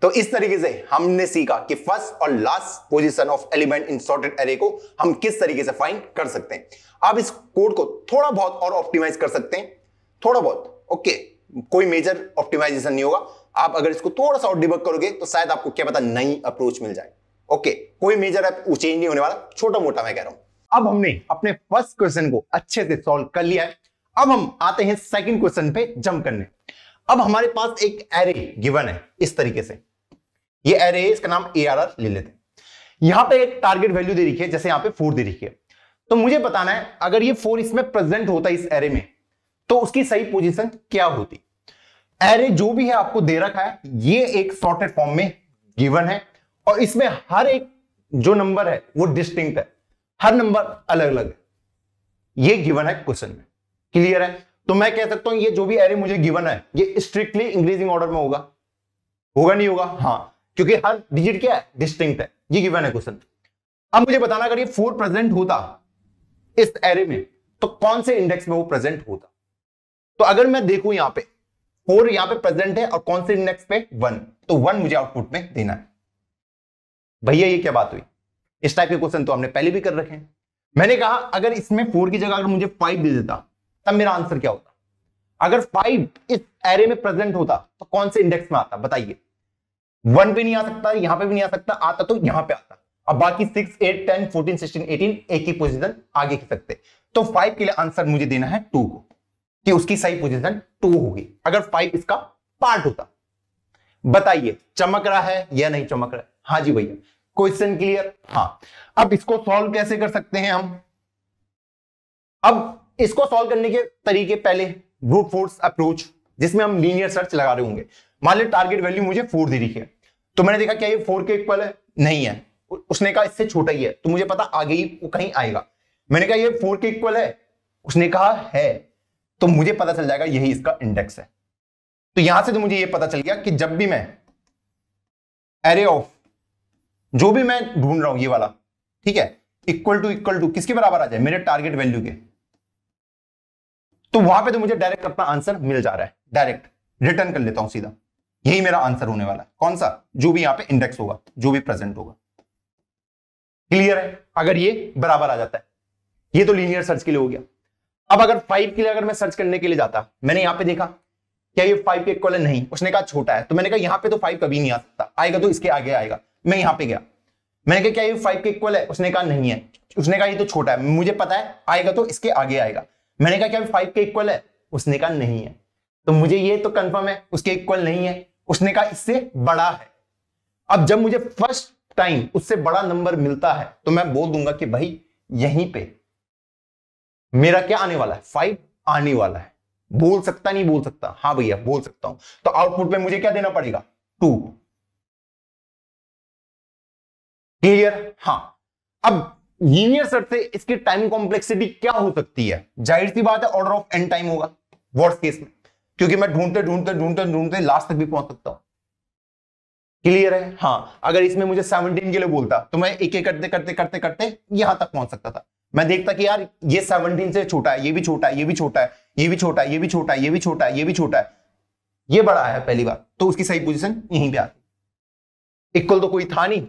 तो इस तरीके से हमने सीखा कि फर्स्ट और last position of element in sorted array को हम किस तरीके से फाइंड कर सकते हैं आप इस कोड को थोड़ा बहुत और ऑप्टिमाइज कर सकते हैं थोड़ा बहुत ओके कोई मेजर ऑप्टिमाइजेशन नहीं होगा आप अगर इसको थोड़ा सा और डिबक करोगे तो शायद आपको क्या पता नई अप्रोच मिल जाए ओके कोई मेजर चेंज नहीं होने वाला छोटा मोटा मैं कह रहा हूं अब हमने अपने फर्स्ट क्वेश्चन को अच्छे से सॉल्व कर लिया है अब हम आते हैं सेकंड क्वेश्चन पे जंप करने अब हमारे पास एक एरे गिवन है इस तरीके से ये एरे इसका नाम ए आर आर ले लेते हैं यहां पे एक टारगेट वैल्यू दे रखी है जैसे यहां पे फोर दे रखी है तो मुझे बताना है अगर ये फोर इसमें प्रेजेंट होता इस एरे में तो उसकी सही पोजिशन क्या होती एरे जो भी है आपको दे रखा है ये एक सॉर्टेड फॉर्म में गिवन है और इसमें हर एक जो नंबर है वो डिस्टिंक्ट है हर नंबर अलग अलग है ये गिवन है क्वेश्चन में क्लियर है तो मैं कह सकता हूं ये जो भी एरे मुझे गिवन है ये स्ट्रिक्टली इंक्रीजिंग ऑर्डर में होगा होगा नहीं होगा हाँ क्योंकि हर डिजिट क्या है डिस्टिंग है ये गिवन है क्वेश्चन अब मुझे बताना अगर ये फोर प्रेजेंट होता इस एरे में तो कौन से इंडेक्स में वो प्रेजेंट होता तो अगर मैं देखूं यहां पर फोर यहां पर प्रेजेंट है और कौन से इंडेक्स पे वन तो वन मुझे आउटपुट में देना है भैया ये क्या बात हुई इस टाइप के क्वेश्चन तो हमने पहले भी कर रखे हैं मैंने कहा अगर इसमें फोर की जगह अगर मुझे फाइव दे देता तब मेरा आंसर क्या होता अगर फाइव इस एरे में प्रेजेंट होता तो कौन से इंडेक्स में आता बताइए वन पे नहीं आ सकता यहां पे भी नहीं आ सकता आता तो यहां पे आता अब बाकी six eight ten fourteen sixteen eighteen एक ही पोजिशन आगे की सकते तो फाइव के लिए आंसर मुझे देना है टू को कि उसकी सही पोजिशन टू होगी अगर फाइव इसका पार्ट होता बताइए चमक रहा है या नहीं चमक रहा है हाँ जी भैया क्वेश्चन क्लियर हाँ अब इसको सॉल्व कैसे कर सकते हैं हम अब इसको सॉल्व करने के तरीके पहले ब्रूट फोर्स अप्रोच जिसमें हम लीनियर सर्च लगा रहे होंगे मान लिया टारगेट वैल्यू मुझे फोर दे रही है तो मैंने देखा क्या ये फोर के इक्वल है नहीं है उसने कहा इससे छोटा ही है तो मुझे पता आगे ही वो कहीं आएगा मैंने कहा ये फोर के इक्वल है उसने कहा है तो मुझे पता चल जाएगा यही इसका इंडेक्स है तो यहां से तो मुझे ये पता चल गया कि जब भी मैं एरे ऑफ जो भी मैं ढूंढ रहा हूं ये वाला ठीक है इक्वल टू इक्वल टू किसके बराबर आ जाए मेरे टारगेट वैल्यू के तो वहां पे तो मुझे डायरेक्ट अपना आंसर मिल जा रहा है डायरेक्ट रिटर्न कर लेता हूं सीधा यही मेरा आंसर होने वाला है कौन सा जो भी यहां पे इंडेक्स होगा जो भी प्रेजेंट होगा क्लियर है अगर ये बराबर आ जाता है ये तो लीनियर सर्च के लिए हो गया अब अगर फाइव के लिए अगर मैं सर्च करने के लिए जाता मैंने यहां पर देखा क्या ये फाइव के इक्वल है नहीं उसने कहा छोटा है तो मैंने कहा यहां पर तो फाइव कभी नहीं आ सकता आएगा तो इसके आगे आएगा मैं यहां पे गया मैंने कहा क्या ये फाइव के इक्वल है उसने कहा नहीं है उसने कहा ये तो छोटा है मुझे पता है आएगा तो इसके आगे आएगा मैंने कहा क्या फाइव के इक्वल है उसने कहा नहीं है तो मुझे ये तो कंफर्म है उसके इक्वल नहीं है उसने कहा इससे बड़ा है अब जब मुझे फर्स्ट टाइम उससे बड़ा नंबर मिलता है तो मैं बोल दूंगा कि भाई यहीं पे मेरा क्या आने वाला है फाइव आने वाला है बोल सकता नहीं बोल सकता हाँ भैया बोल सकता हूं तो आउटपुट में मुझे क्या देना पड़ेगा टू क्लियर हाँ अब लीनियर सेट से इसकी टाइम कॉम्प्लेक्सिटी क्या हो सकती है जाहिर सी बात है ऑर्डर ऑफ एन टाइम होगा वर्स्ट केस में क्योंकि मैं ढूंढते ढूंढते ढूंढते ढूंढते लास्ट तक भी पहुंच सकता हूं क्लियर है हाँ अगर इसमें मुझे 17 के लिए बोलता तो मैं एक एक करते करते करते करते यहां तक पहुंच सकता था मैं देखता कि यार ये 17 से छोटा है ये भी छोटा है ये भी छोटा है ये भी छोटा है ये भी छोटा है ये भी छोटा है ये भी छोटा है ये बड़ा है पहली बार तो उसकी सही पोजिशन यहीं पे आती इक्वल तो कोई था नहीं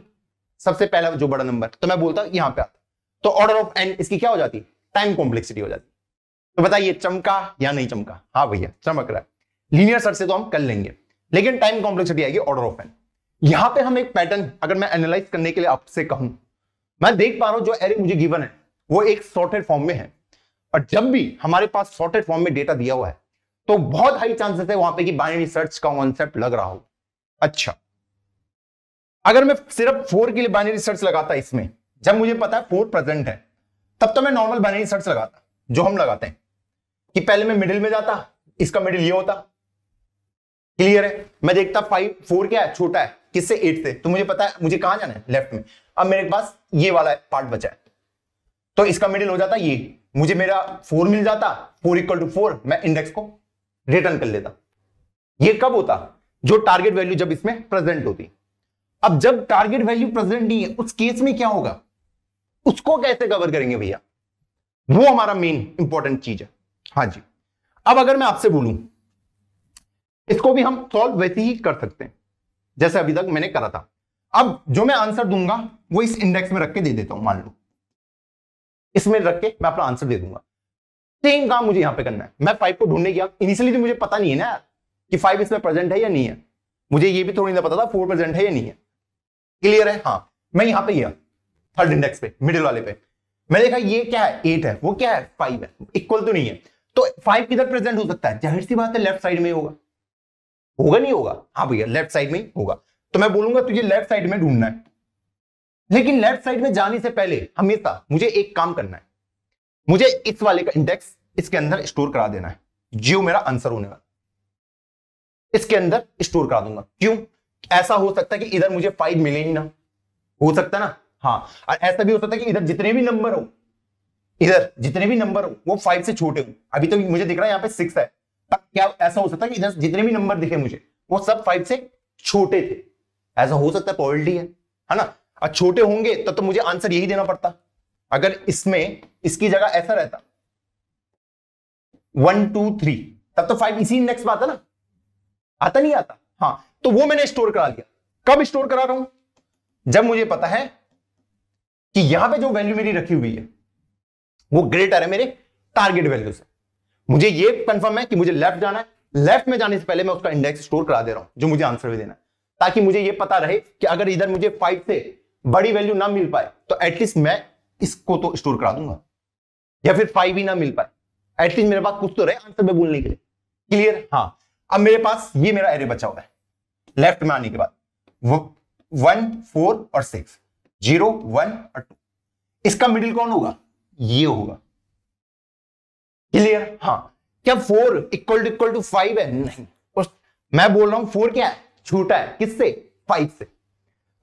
सबसे पहला जो बड़ा नंबर तो मैं बोलता यहां पर आता तो ऑर्डर ऑफ एन इसकी क्या हो जाती टाइम कॉम्प्लेक्सिटी हो जाती तो बताइए चमका या नहीं चमका हाँ भैया चमक रहा है लीनियर सर से तो हम कर लेंगे लेकिन टाइम कॉम्प्लेक्सिटी आएगी ऑर्डर ऑफ एन यहां पे हम एक पैटर्न अगर मैं एनालाइज करने के लिए आपसे कहूं मैं देख पा रहा हूं जो एरे मुझे गिवन है वो एक सॉर्टेड फॉर्म में है और जब भी हमारे पास सॉर्टेड फॉर्म में डेटा दिया हुआ है तो बहुत हाई चांसेस है वहां पे कि बाइनरी सर्च का कॉन्सेप्ट लग रहा हो अच्छा अगर मैं सिर्फ फोर के लिए बाइनरी सर्च लगाता इसमें जब मुझे पता है फोर प्रेजेंट है तब तो मैं नॉर्मल बाइनरी सर्च लगाता जो हम लगाते हैं कि पहले मैं मिडिल में जाता इसका मिडिल ये होता क्लियर है मैं देखता फाइव फोर क्या है छोटा है किससे एट से तो मुझे पता है मुझे कहां जाना है लेफ्ट में अब मेरे पास ये वाला पार्ट बचा है तो इसका मिडिल हो जाता ये मुझे मेरा फोर मिल जाता फोर इक्वल टू फोर मैं इंडेक्स को रिटर्न कर लेता ये कब होता जो टारगेट वैल्यू जब इसमें प्रेजेंट होती अब जब टारगेट वैल्यू प्रेजेंट नहीं है उस केस में क्या होगा उसको कैसे कवर करेंगे भैया वो हमारा मेन इंपॉर्टेंट चीज है हाँ जी अब अगर मैं आपसे बोलूं इसको भी हम सॉल्व वैसे ही कर सकते हैं जैसे अभी तक मैंने करा था अब जो मैं आंसर दूंगा वो इस इंडेक्स में रख के दे देता हूं मान लो इसमें रख के मैं अपना आंसर दे दूंगा सेम काम मुझे यहां पे करना है मैं फाइव को ढूंढने गया इनिशियली तो मुझे पता नहीं है ना कि फाइव इसमें प्रेजेंट है या नहीं है मुझे ये भी थोड़ी तो ना पता था फोर प्रेजेंट है या नहीं है क्लियर है हाँ मैं यहां पर थर्ड इंडेक्स पे मिडिल वाले पे मैंने देखा ये क्या है एट है वो क्या है फाइव है इक्वल तो नहीं है तो फाइव किधर प्रेजेंट हो सकता है जाहिर सी बात है लेफ्ट साइड में होगा होगा नहीं होगा हाँ भैया लेफ्ट साइड में ही होगा तो मैं बोलूंगा तुझे लेफ्ट साइड में ढूंढना है लेकिन लेफ्ट साइड में जाने से पहले हमेशा मुझे एक काम करना है मुझे इस वाले का इंडेक्स इसके अंदर स्टोर करा देना है जियो मेरा आंसर होने वाला इसके अंदर स्टोर करा दूंगा क्यों ऐसा हो सकता है कि इधर मुझे फाइव मिले ही ना हो सकता है ना हाँ और ऐसा भी हो सकता है कि इधर जितने भी नंबर हो इधर जितने भी नंबर हो वो फाइव से छोटे हो अभी तो मुझे दिख रहा है यहाँ पे सिक्स है तब क्या ऐसा हो सकता है कि इधर जितने भी नंबर दिखे मुझे वो सब फाइव से छोटे थे ऐसा हो सकता है पॉलिटी है है ना और छोटे होंगे तब तो, तो मुझे आंसर यही देना पड़ता अगर इसमें इसकी जगह ऐसा रहता वन टू थ्री तब तो फाइव इसी इंडेक्स में आता ना आता नहीं आता हाँ तो वो मैंने स्टोर करा लिया कब स्टोर करा रहा हूं जब मुझे पता है कि यहां पे जो वैल्यू मेरी रखी हुई है वो ग्रेटर है मेरे टारगेट वैल्यू से मुझे ये कंफर्म है कि मुझे लेफ्ट जाना है लेफ्ट में जाने से पहले मैं उसका इंडेक्स स्टोर करा दे रहा हूं जो मुझे आंसर भी देना है ताकि मुझे ये पता रहे कि अगर इधर मुझे फाइव से बड़ी वैल्यू ना मिल पाए तो एटलीस्ट मैं इसको तो स्टोर करा दूंगा या फिर फाइव ही ना मिल पाए एटलीस्ट मेरे पास कुछ तो रहे आंसर में बोलने के लिए क्लियर हाँ अब मेरे पास ये मेरा एरे बचा हुआ है लेफ्ट में आने के बाद वन फोर और सिक्स जीरो वन और टू इसका मिडिल कौन होगा ये होगा क्लियर हाँ क्या four equal to equal to five है नहीं मैं बोल रहा हूं फोर क्या है छोटा है किससे फाइव से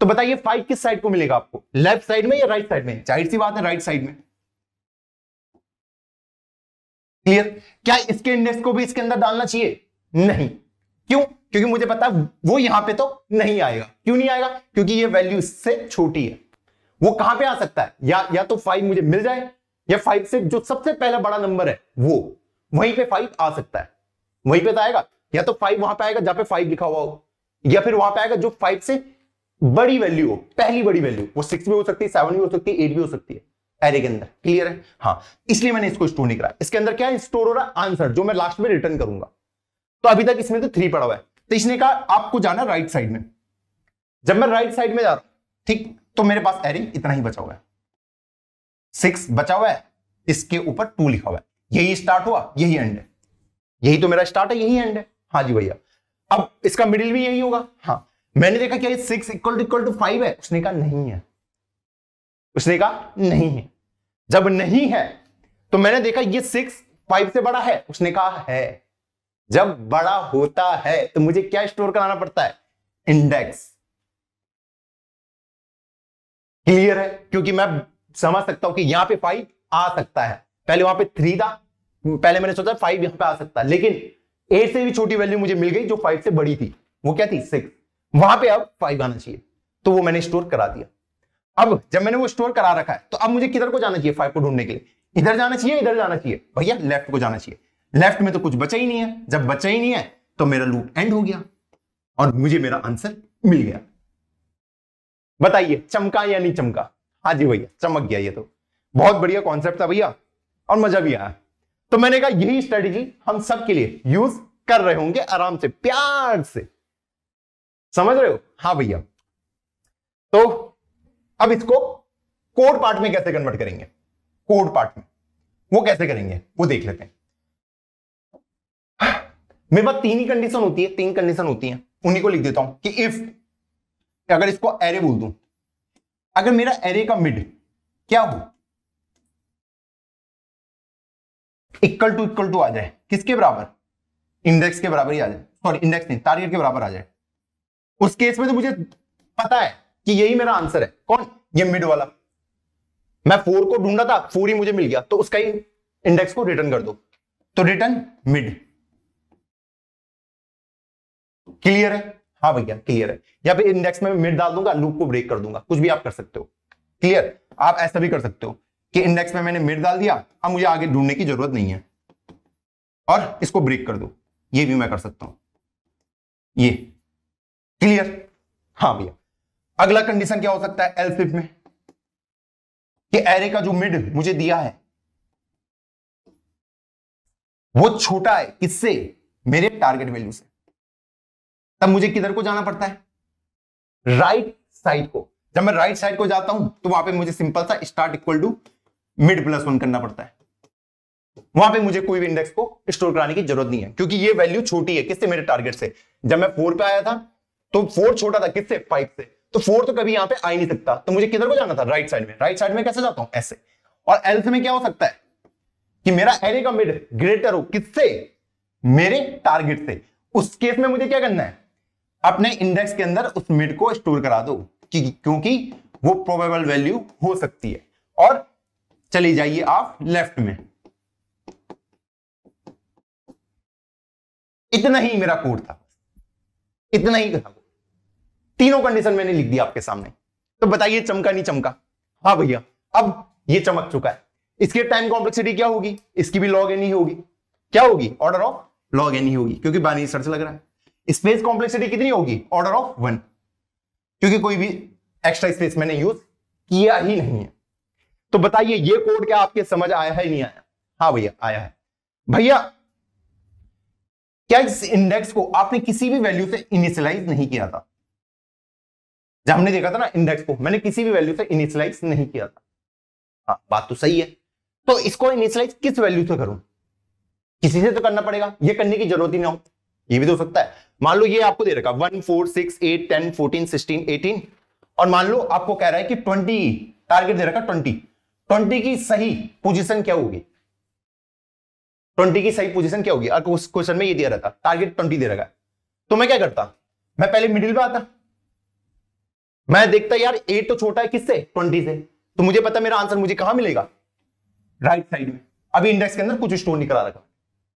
तो बताइए फाइव किस साइड को मिलेगा आपको लेफ्ट साइड में या राइट साइड में जाहिर सी बात है राइट साइड में क्लियर क्या इसके इंडेक्स को भी इसके अंदर डालना चाहिए नहीं क्यों क्योंकि मुझे पता है वो यहां पे तो नहीं आएगा क्यों नहीं आएगा क्योंकि ये वैल्यू इससे छोटी है वो कहां पे आ सकता है या या तो फाइव मुझे मिल जाए या फाइव से जो सबसे पहला बड़ा नंबर है वो वहीं पे फाइव आ सकता है वहीं पे तो आएगा या तो फाइव वहां पे आएगा जहां पे फाइव लिखा हुआ हो या फिर वहां पे आएगा जो फाइव से बड़ी वैल्यू हो पहली बड़ी वैल्यू वो सिक्स भी हो सकती है सेवन भी हो सकती है एट भी हो सकती है एरे के अंदर क्लियर है हाँ इसलिए मैंने इसको स्टोर नहीं कराया इसके अंदर क्या है स्टोर हो रहा आंसर जो मैं लास्ट में रिटर्न करूंगा तो अभी तक इसमें तो थ्री पड़ा हुआ है तो इसने कहा आपको जाना राइट साइड में जब मैं राइट साइड में जा रहा हूं ठीक तो मेरे पास एरिंग इतना ही बचा हुआ है सिक्स बचा हुआ है इसके ऊपर टू लिखा हुआ है यही स्टार्ट हुआ यही एंड है यही तो मेरा स्टार्ट है यही एंड है हाँ जी भैया अब इसका मिडिल भी यही होगा हाँ मैंने देखा क्या six equal to equal to five है उसने कहा नहीं है उसने कहा नहीं है जब नहीं है तो मैंने देखा ये सिक्स फाइव से बड़ा है उसने कहा है जब बड़ा होता है तो मुझे क्या स्टोर कराना पड़ता है इंडेक्स क्लियर है क्योंकि मैं समझ सकता हूं कि यहां पे फाइव आ सकता है पहले वहां पे थ्री था पहले मैंने सोचा फाइव यहां पे आ सकता है लेकिन ए से भी छोटी वैल्यू मुझे मिल गई जो फाइव से बड़ी थी वो क्या थी सिक्स वहां पे अब फाइव आना चाहिए तो वो मैंने स्टोर करा दिया अब जब मैंने वो स्टोर करा रखा है तो अब मुझे किधर को जाना चाहिए फाइव को ढूंढने के लिए इधर जाना चाहिए इधर जाना चाहिए भैया लेफ्ट को जाना चाहिए लेफ्ट में तो कुछ बचा ही नहीं है जब बचा ही नहीं है तो मेरा लूप एंड हो गया और मुझे मेरा आंसर मिल गया बताइए चमका या नहीं चमका हाँ जी भैया चमक गया ये तो बहुत बढ़िया कॉन्सेप्ट था भैया और मजा भी आया तो मैंने कहा यही स्ट्रेटेजी हम सबके लिए यूज कर रहे होंगे आराम से प्यार से समझ रहे हो हाँ भैया तो अब इसको कोड पार्ट में कैसे कन्वर्ट करेंगे कोड पार्ट में वो कैसे करेंगे वो देख लेते हैं मेरे पास तीन ही कंडीशन होती है तीन कंडीशन होती है उन्हीं को लिख देता हूं कि इफ अगर इसको एरे बोल दू अगर मेरा एरे का मिड क्या हो इक्वल टू इक्वल टू आ जाए किसके बराबर इंडेक्स के बराबर ही आ जाए सॉरी इंडेक्स नहीं टारगेट के बराबर आ जाए उस केस में तो मुझे पता है कि यही मेरा आंसर है कौन ये मिड वाला मैं फोर को ढूंढा था फोर ही मुझे मिल गया तो उसका ही इंडेक्स को रिटर्न कर दो तो रिटर्न मिड क्लियर है हाँ भैया क्लियर है या फिर इंडेक्स में मिड डाल दूंगा लूप को ब्रेक कर दूंगा कुछ भी आप कर सकते हो क्लियर आप ऐसा भी कर सकते हो कि इंडेक्स में मैंने मिड डाल दिया अब मुझे आगे ढूंढने की जरूरत नहीं है और इसको ब्रेक कर दो ये भी मैं कर सकता हूं ये क्लियर हाँ भैया अगला कंडीशन क्या हो सकता है एल्सिफ में कि एरे का जो मिड मुझे दिया है वो छोटा है किससे मेरे टारगेट वैल्यू से तब मुझे किधर को जाना पड़ता है राइट साइड को जब मैं राइट साइड को जाता हूं तो वहां पे मुझे सिंपल सा start equal to mid plus one करना पड़ता है वहां पे मुझे कोई भी इंडेक्स को स्टोर कराने की जरूरत नहीं है क्योंकि ये वैल्यू छोटी है किससे मेरे टारगेट से जब मैं फोर पे आया था तो फोर छोटा था किससे फाइव से तो फोर तो कभी यहां पे आ ही नहीं सकता तो मुझे किधर को जाना था राइट साइड में राइट साइड में कैसे जाता हूं ऐसे और एल्स में क्या हो सकता है कि मेरा एरे का मिड ग्रेटर हो किससे मेरे टारगेट से उस केस में मुझे क्या करना है अपने इंडेक्स के अंदर उस मिड को स्टोर करा दो क्योंकि वो प्रोबेबल वैल्यू हो सकती है और चली जाइए आप लेफ्ट में इतना ही मेरा कोड था इतना ही था तीनों कंडीशन मैंने लिख दिया आपके सामने तो बताइए चमका नहीं चमका हाँ भैया अब ये चमक चुका है इसके टाइम कॉम्प्लेक्सिटी क्या होगी इसकी भी लॉग एन ही होगी क्या होगी ऑर्डर ऑफ लॉग एन ही होगी क्योंकि बानी सर्च लग रहा है स्पेस कॉम्प्लेक्सिटी कितनी होगी ऑर्डर ऑफ वन क्योंकि कोई भी एक्स्ट्रा स्पेस मैंने यूज किया ही नहीं है तो बताइए ये कोड क्या आपके समझ आया है नहीं आया हाँ भैया आया है भैया क्या इस इंडेक्स को आपने किसी भी वैल्यू से इनिशियलाइज नहीं किया था जब हमने देखा था ना इंडेक्स को मैंने किसी भी वैल्यू से इनिशियलाइज नहीं किया था हाँ बात तो सही है तो इसको इनिशियलाइज किस वैल्यू से करूं किसी से तो करना पड़ेगा ये करने की जरूरत ही ना हो ये भी तो हो सकता है मान लो ये आपको दे रखा one four six eight ten fourteen sixteen eighteen और मान लो आपको कह रहा है कि ट्वेंटी टारगेट दे रखा ट्वेंटी ट्वेंटी की सही पोजिशन क्या होगी 20 की सही पोजीशन क्या होगी उस क्वेश्चन में ये दिया रहता टारगेट 20 दे रखा तो मैं क्या करता मैं पहले मिडिल पे आता मैं देखता यार ए तो छोटा है किससे 20 से तो मुझे पता मेरा आंसर मुझे कहां मिलेगा राइट right साइड में अभी इंडेक्स के अंदर कुछ स्टोर निकला रखा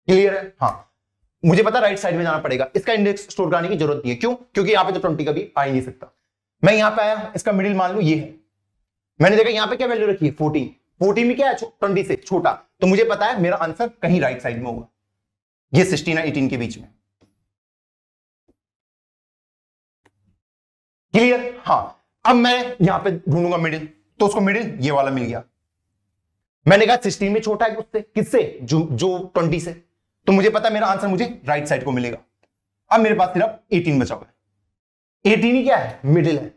क्लियर है हाँ मुझे पता राइट साइड में जाना पड़ेगा इसका इंडेक्स स्टोर कराने की जरूरत नहीं है क्यों क्योंकि यहां पे तो ट्वेंटी का भी आ ही नहीं सकता मैं यहां पे आया इसका मिडिल मान लू ये है मैंने देखा यहां पे क्या वैल्यू रखी है फोर्टीन फोर्टीन में क्या है ट्वेंटी से छोटा तो मुझे पता है मेरा आंसर कहीं राइट साइड में होगा ये सिक्सटीन और एटीन के बीच में क्लियर हाँ अब मैं यहां पे ढूंढूंगा मिडिल तो उसको मिडिल ये वाला मिल गया मैंने कहा सिक्सटीन में छोटा है उससे किससे जो जो ट्वेंटी से तो मुझे पता मेरा आंसर मुझे राइट साइड को मिलेगा अब मेरे पास सिर्फ 18 बचा हुआ है 18 ही क्या है मिडिल है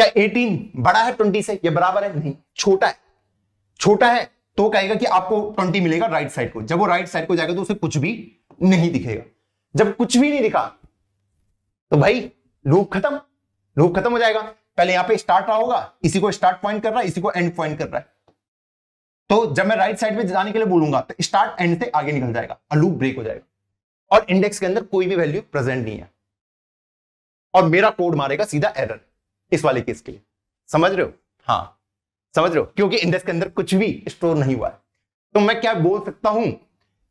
क्या 18 बड़ा है 20 से या बराबर है नहीं छोटा है छोटा है तो कहेगा कि आपको 20 मिलेगा राइट साइड को जब वो राइट साइड को जाएगा तो उसे कुछ भी नहीं दिखेगा जब कुछ भी नहीं दिखा तो भाई लूप खत्म लूप खत्म हो जाएगा पहले यहां पे स्टार्ट रहा होगा इसी को स्टार्ट पॉइंट कर रहा है इसी को एंड पॉइंट कर रहा है तो जब मैं राइट साइड में जाने के लिए बोलूंगा तो स्टार्ट एंड से आगे निकल जाएगा अलू ब्रेक हो जाएगा और इंडेक्स के अंदर कोई भी वैल्यू प्रेजेंट नहीं है और मेरा कोड मारेगा सीधा एरर इस वाले केस के लिए समझ रहे हो हाँ समझ रहे हो क्योंकि इंडेक्स के अंदर कुछ भी स्टोर नहीं हुआ है तो मैं क्या बोल सकता हूं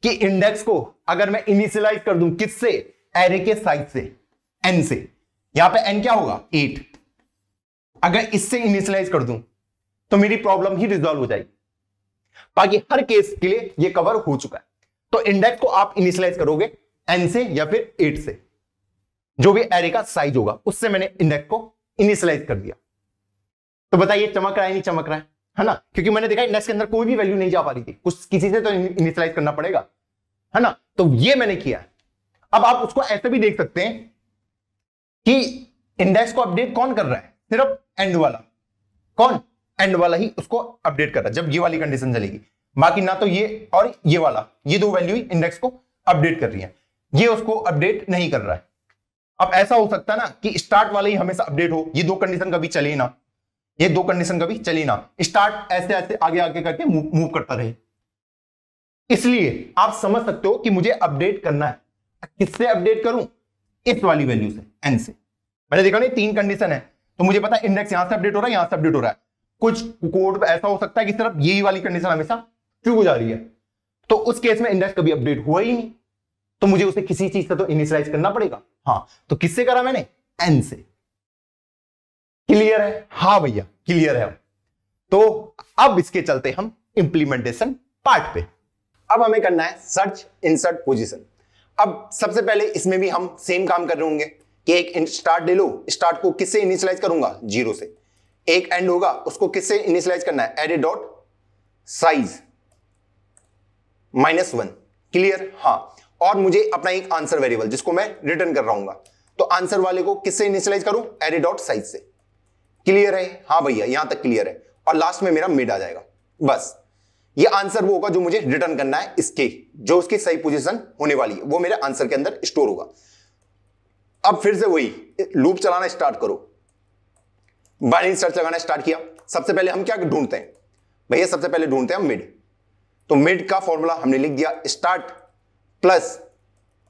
कि इंडेक्स को अगर मैं इनिशियलाइज कर दू किससे एरे के साइज से एन से यहां पर एन क्या होगा एट अगर इससे इनिशियलाइज कर दू तो मेरी प्रॉब्लम ही रिजोल्व हो जाएगी बाकी हर केस के लिए ये कवर हो चुका है तो इंडेक्स को आप इनिशियलाइज करोगे एन से या फिर एट से जो भी एरे का साइज होगा उससे मैंने इंडेक्स को इनिशियलाइज कर दिया तो बताइए चमक रहा है नहीं चमक रहा है है ना क्योंकि मैंने देखा इंडेक्स के अंदर कोई भी वैल्यू नहीं जा पा रही थी कुछ किसी से तो इनिशियलाइज करना पड़ेगा है ना तो ये मैंने किया है अब आप उसको ऐसे भी देख सकते हैं कि इंडेक्स को अपडेट कौन कर रहा है सिर्फ एंड वाला कौन एंड वाला ही उसको अपडेट कर रहा है जब ये वाली कंडीशन चलेगी बाकी ना तो ये और ये वाला ये दो वैल्यू इंडेक्स को अपडेट कर रही है ये उसको अपडेट नहीं कर रहा है अब ऐसा हो सकता है ना कि स्टार्ट वाला ही हमेशा अपडेट हो ये दो कंडीशन कभी चले ना ये दो कंडीशन कभी चले ना स्टार्ट ऐसे ऐसे आगे आगे करके मूव करता रहे इसलिए आप समझ सकते हो कि मुझे अपडेट करना है किससे अपडेट करूं इस वाली वैल्यू से एन से मैंने देखा ना तीन कंडीशन है तो मुझे पता है इंडेक्स यहां से अपडेट हो रहा है यहां से अपडेट हो रहा है कुछ कोड ऐसा हो सकता है कि सिर्फ यही वाली कंडीशन हमेशा ट्रू हो जा रही है तो उस केस में इंडेक्स कभी अपडेट हुआ ही नहीं तो मुझे उसे किसी चीज से तो इनिशियलाइज करना पड़ेगा हाँ तो किससे करा मैंने एन से क्लियर है हाँ भैया क्लियर है तो अब इसके चलते हम इंप्लीमेंटेशन पार्ट पे अब हमें करना है सर्च इंसर्ट पोजिशन अब सबसे पहले इसमें भी हम सेम काम कर रहे होंगे कि एक स्टार्ट ले लो स्टार्ट को किससे इनिशियलाइज करूंगा जीरो से एक एंड होगा उसको किससे इनिशियलाइज करना है array dot size minus one clear हाँ और मुझे अपना एक आंसर वेरिएबल जिसको मैं रिटर्न कर रहा हूं तो आंसर वाले को किससे इनिशियलाइज करूं एरे डॉट साइज से क्लियर है हाँ भैया यहां तक क्लियर है और लास्ट में मेरा मिड आ जाएगा बस ये आंसर वो होगा जो मुझे रिटर्न करना है इसके जो उसकी सही पोजीशन होने वाली है वो मेरे आंसर के अंदर स्टोर होगा अब फिर से वही लूप चलाना स्टार्ट करो बाइनरी सर्च लगाना स्टार्ट किया सबसे पहले हम क्या ढूंढते हैं भैया सबसे पहले ढूंढते हैं हम मिड तो मिड का फॉर्मूला हमने लिख दिया start plus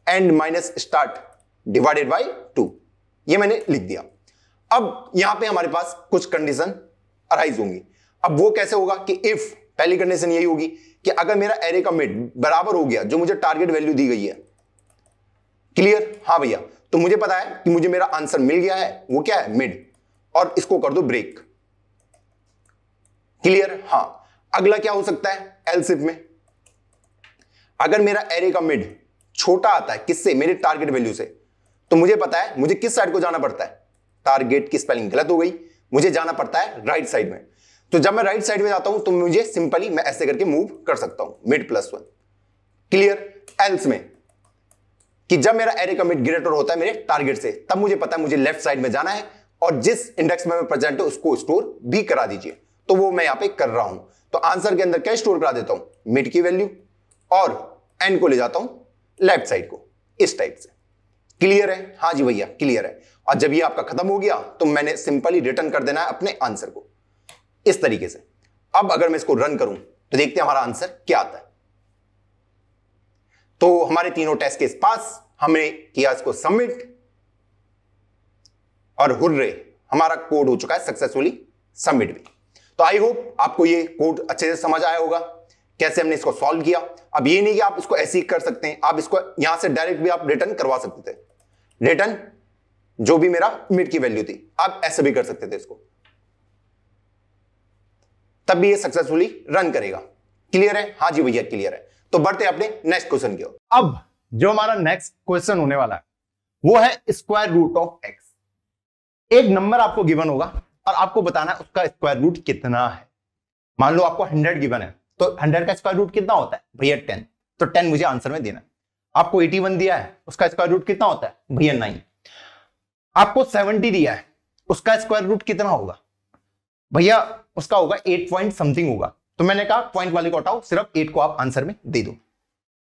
end minus start divided by two ये मैंने लिख दिया अब यहां पे हमारे पास कुछ कंडीशन अराइज होंगी अब वो कैसे होगा कि इफ पहली कंडीशन यही होगी कि अगर मेरा एरे का मिड बराबर हो गया जो मुझे टारगेट वैल्यू दी गई है क्लियर हाँ भैया तो मुझे पता है कि मुझे मेरा आंसर मिल गया है वो क्या है मिड और इसको कर दो ब्रेक क्लियर हां अगला क्या हो सकता है एलसिप में अगर मेरा एरे का मिड छोटा आता है किससे मेरे टारगेट वैल्यू से तो मुझे पता है मुझे किस साइड को जाना पड़ता है टारगेट की स्पेलिंग गलत हो गई मुझे जाना पड़ता है राइट साइड में तो जब मैं राइट साइड में जाता हूं तो मुझे सिंपली मैं ऐसे करके मूव कर सकता हूं mid plus one clear else में कि जब मेरा एरे का मिड ग्रेटर होता है मेरे टारगेट से तब मुझे पता है मुझे लेफ्ट साइड में जाना है और जिस इंडेक्स में मैं प्रेजेंट है उसको स्टोर भी करा दीजिए तो वो मैं यहां पे कर रहा हूं तो आंसर के अंदर क्या स्टोर करा देता हूं मिड की वैल्यू और एंड को ले जाता हूं लेफ्ट साइड को इस टाइप से क्लियर है हाँ जी भैया क्लियर है और जब ये आपका खत्म हो गया तो मैंने सिंपली रिटर्न कर देना है अपने आंसर को इस तरीके से अब अगर मैं इसको रन करूं तो देखते हैं हमारा आंसर क्या आता है तो हमारे तीनों टेस्ट के पास हमने किया इसको सबमिट और हुर्रे हमारा कोड हो चुका है सक्सेसफुली सबमिट भी तो आई होप आपको ये कोड अच्छे से समझ आया होगा कैसे हमने इसको सॉल्व किया अब ये नहीं कि आप इसको ऐसे ही कर सकते हैं आप इसको यहां से डायरेक्ट भी आप रिटर्न करवा सकते थे रिटर्न जो भी मेरा मिड की वैल्यू थी आप ऐसे भी कर सकते थे इसको तब भी ये सक्सेसफुली रन करेगा क्लियर है हाँ जी भैया क्लियर है तो बढ़ते अपने नेक्स्ट क्वेश्चन की ओर अब जो हमारा नेक्स्ट क्वेश्चन होने वाला है वो है स्क्वायर रूट ऑफ एक्स एक नंबर आपको गिवन होगा और आपको बताना है उसका स्क्वायर रूट कितना है मान लो आपको हंड्रेड गिवन है तो हंड्रेड का स्क्वायर रूट कितना होता है भैया टेन तो टेन मुझे आंसर में देना आपको एटी वन दिया है उसका स्क्वायर रूट कितना होता है भैया नाइन आपको सेवेंटी दिया है उसका स्क्वायर रूट कितना होगा भैया उसका होगा एट पॉइंट समथिंग होगा तो मैंने कहा पॉइंट वाले को हटाओ सिर्फ एट को आप आंसर में दे दो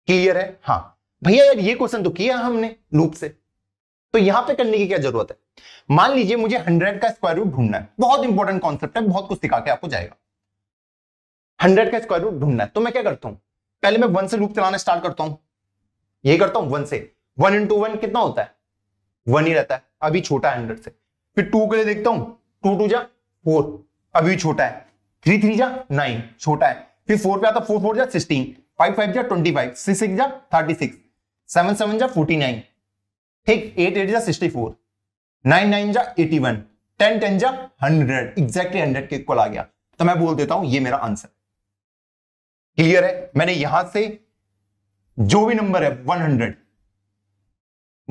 क्लियर है हाँ भैया यार ये क्वेश्चन तो किया हमने लूप से तो यहां पे करने की क्या जरूरत है मान लीजिए मुझे हंड्रेड का स्क्वायर रूट ढूंढना है बहुत इंपॉर्टेंट कॉन्सेप्ट है बहुत कुछ सिखा के आपको जाएगा हंड्रेड का स्क्वायर रूट ढूंढना है तो मैं क्या करता हूं पहले मैं वन से रूप चलाना स्टार्ट करता हूं ये करता हूं वन से वन इंटू वन कितना होता है वन ही रहता है अभी छोटा है हंड्रेड से फिर टू के लिए देखता हूं टू टू जा फोर अभी छोटा है थ्री थ्री जा नाइन छोटा है फिर फोर पे आता फोर फोर जा सिक्सटीन फाइव फाइव जा ट्वेंटी फाइव सिक्स सिक्स जा थर्टी सिक्स सेवन सेवन जा फोर्टी नाइन ठीक एट एट जा सिक्सटी फोर नाइन नाइन जा एटी वन टेन टेन जा हंड्रेड एग्जैक्टली हंड्रेड के इक्वल आ गया तो मैं बोल देता हूं ये मेरा आंसर क्लियर है मैंने यहां से जो भी नंबर है वन हंड्रेड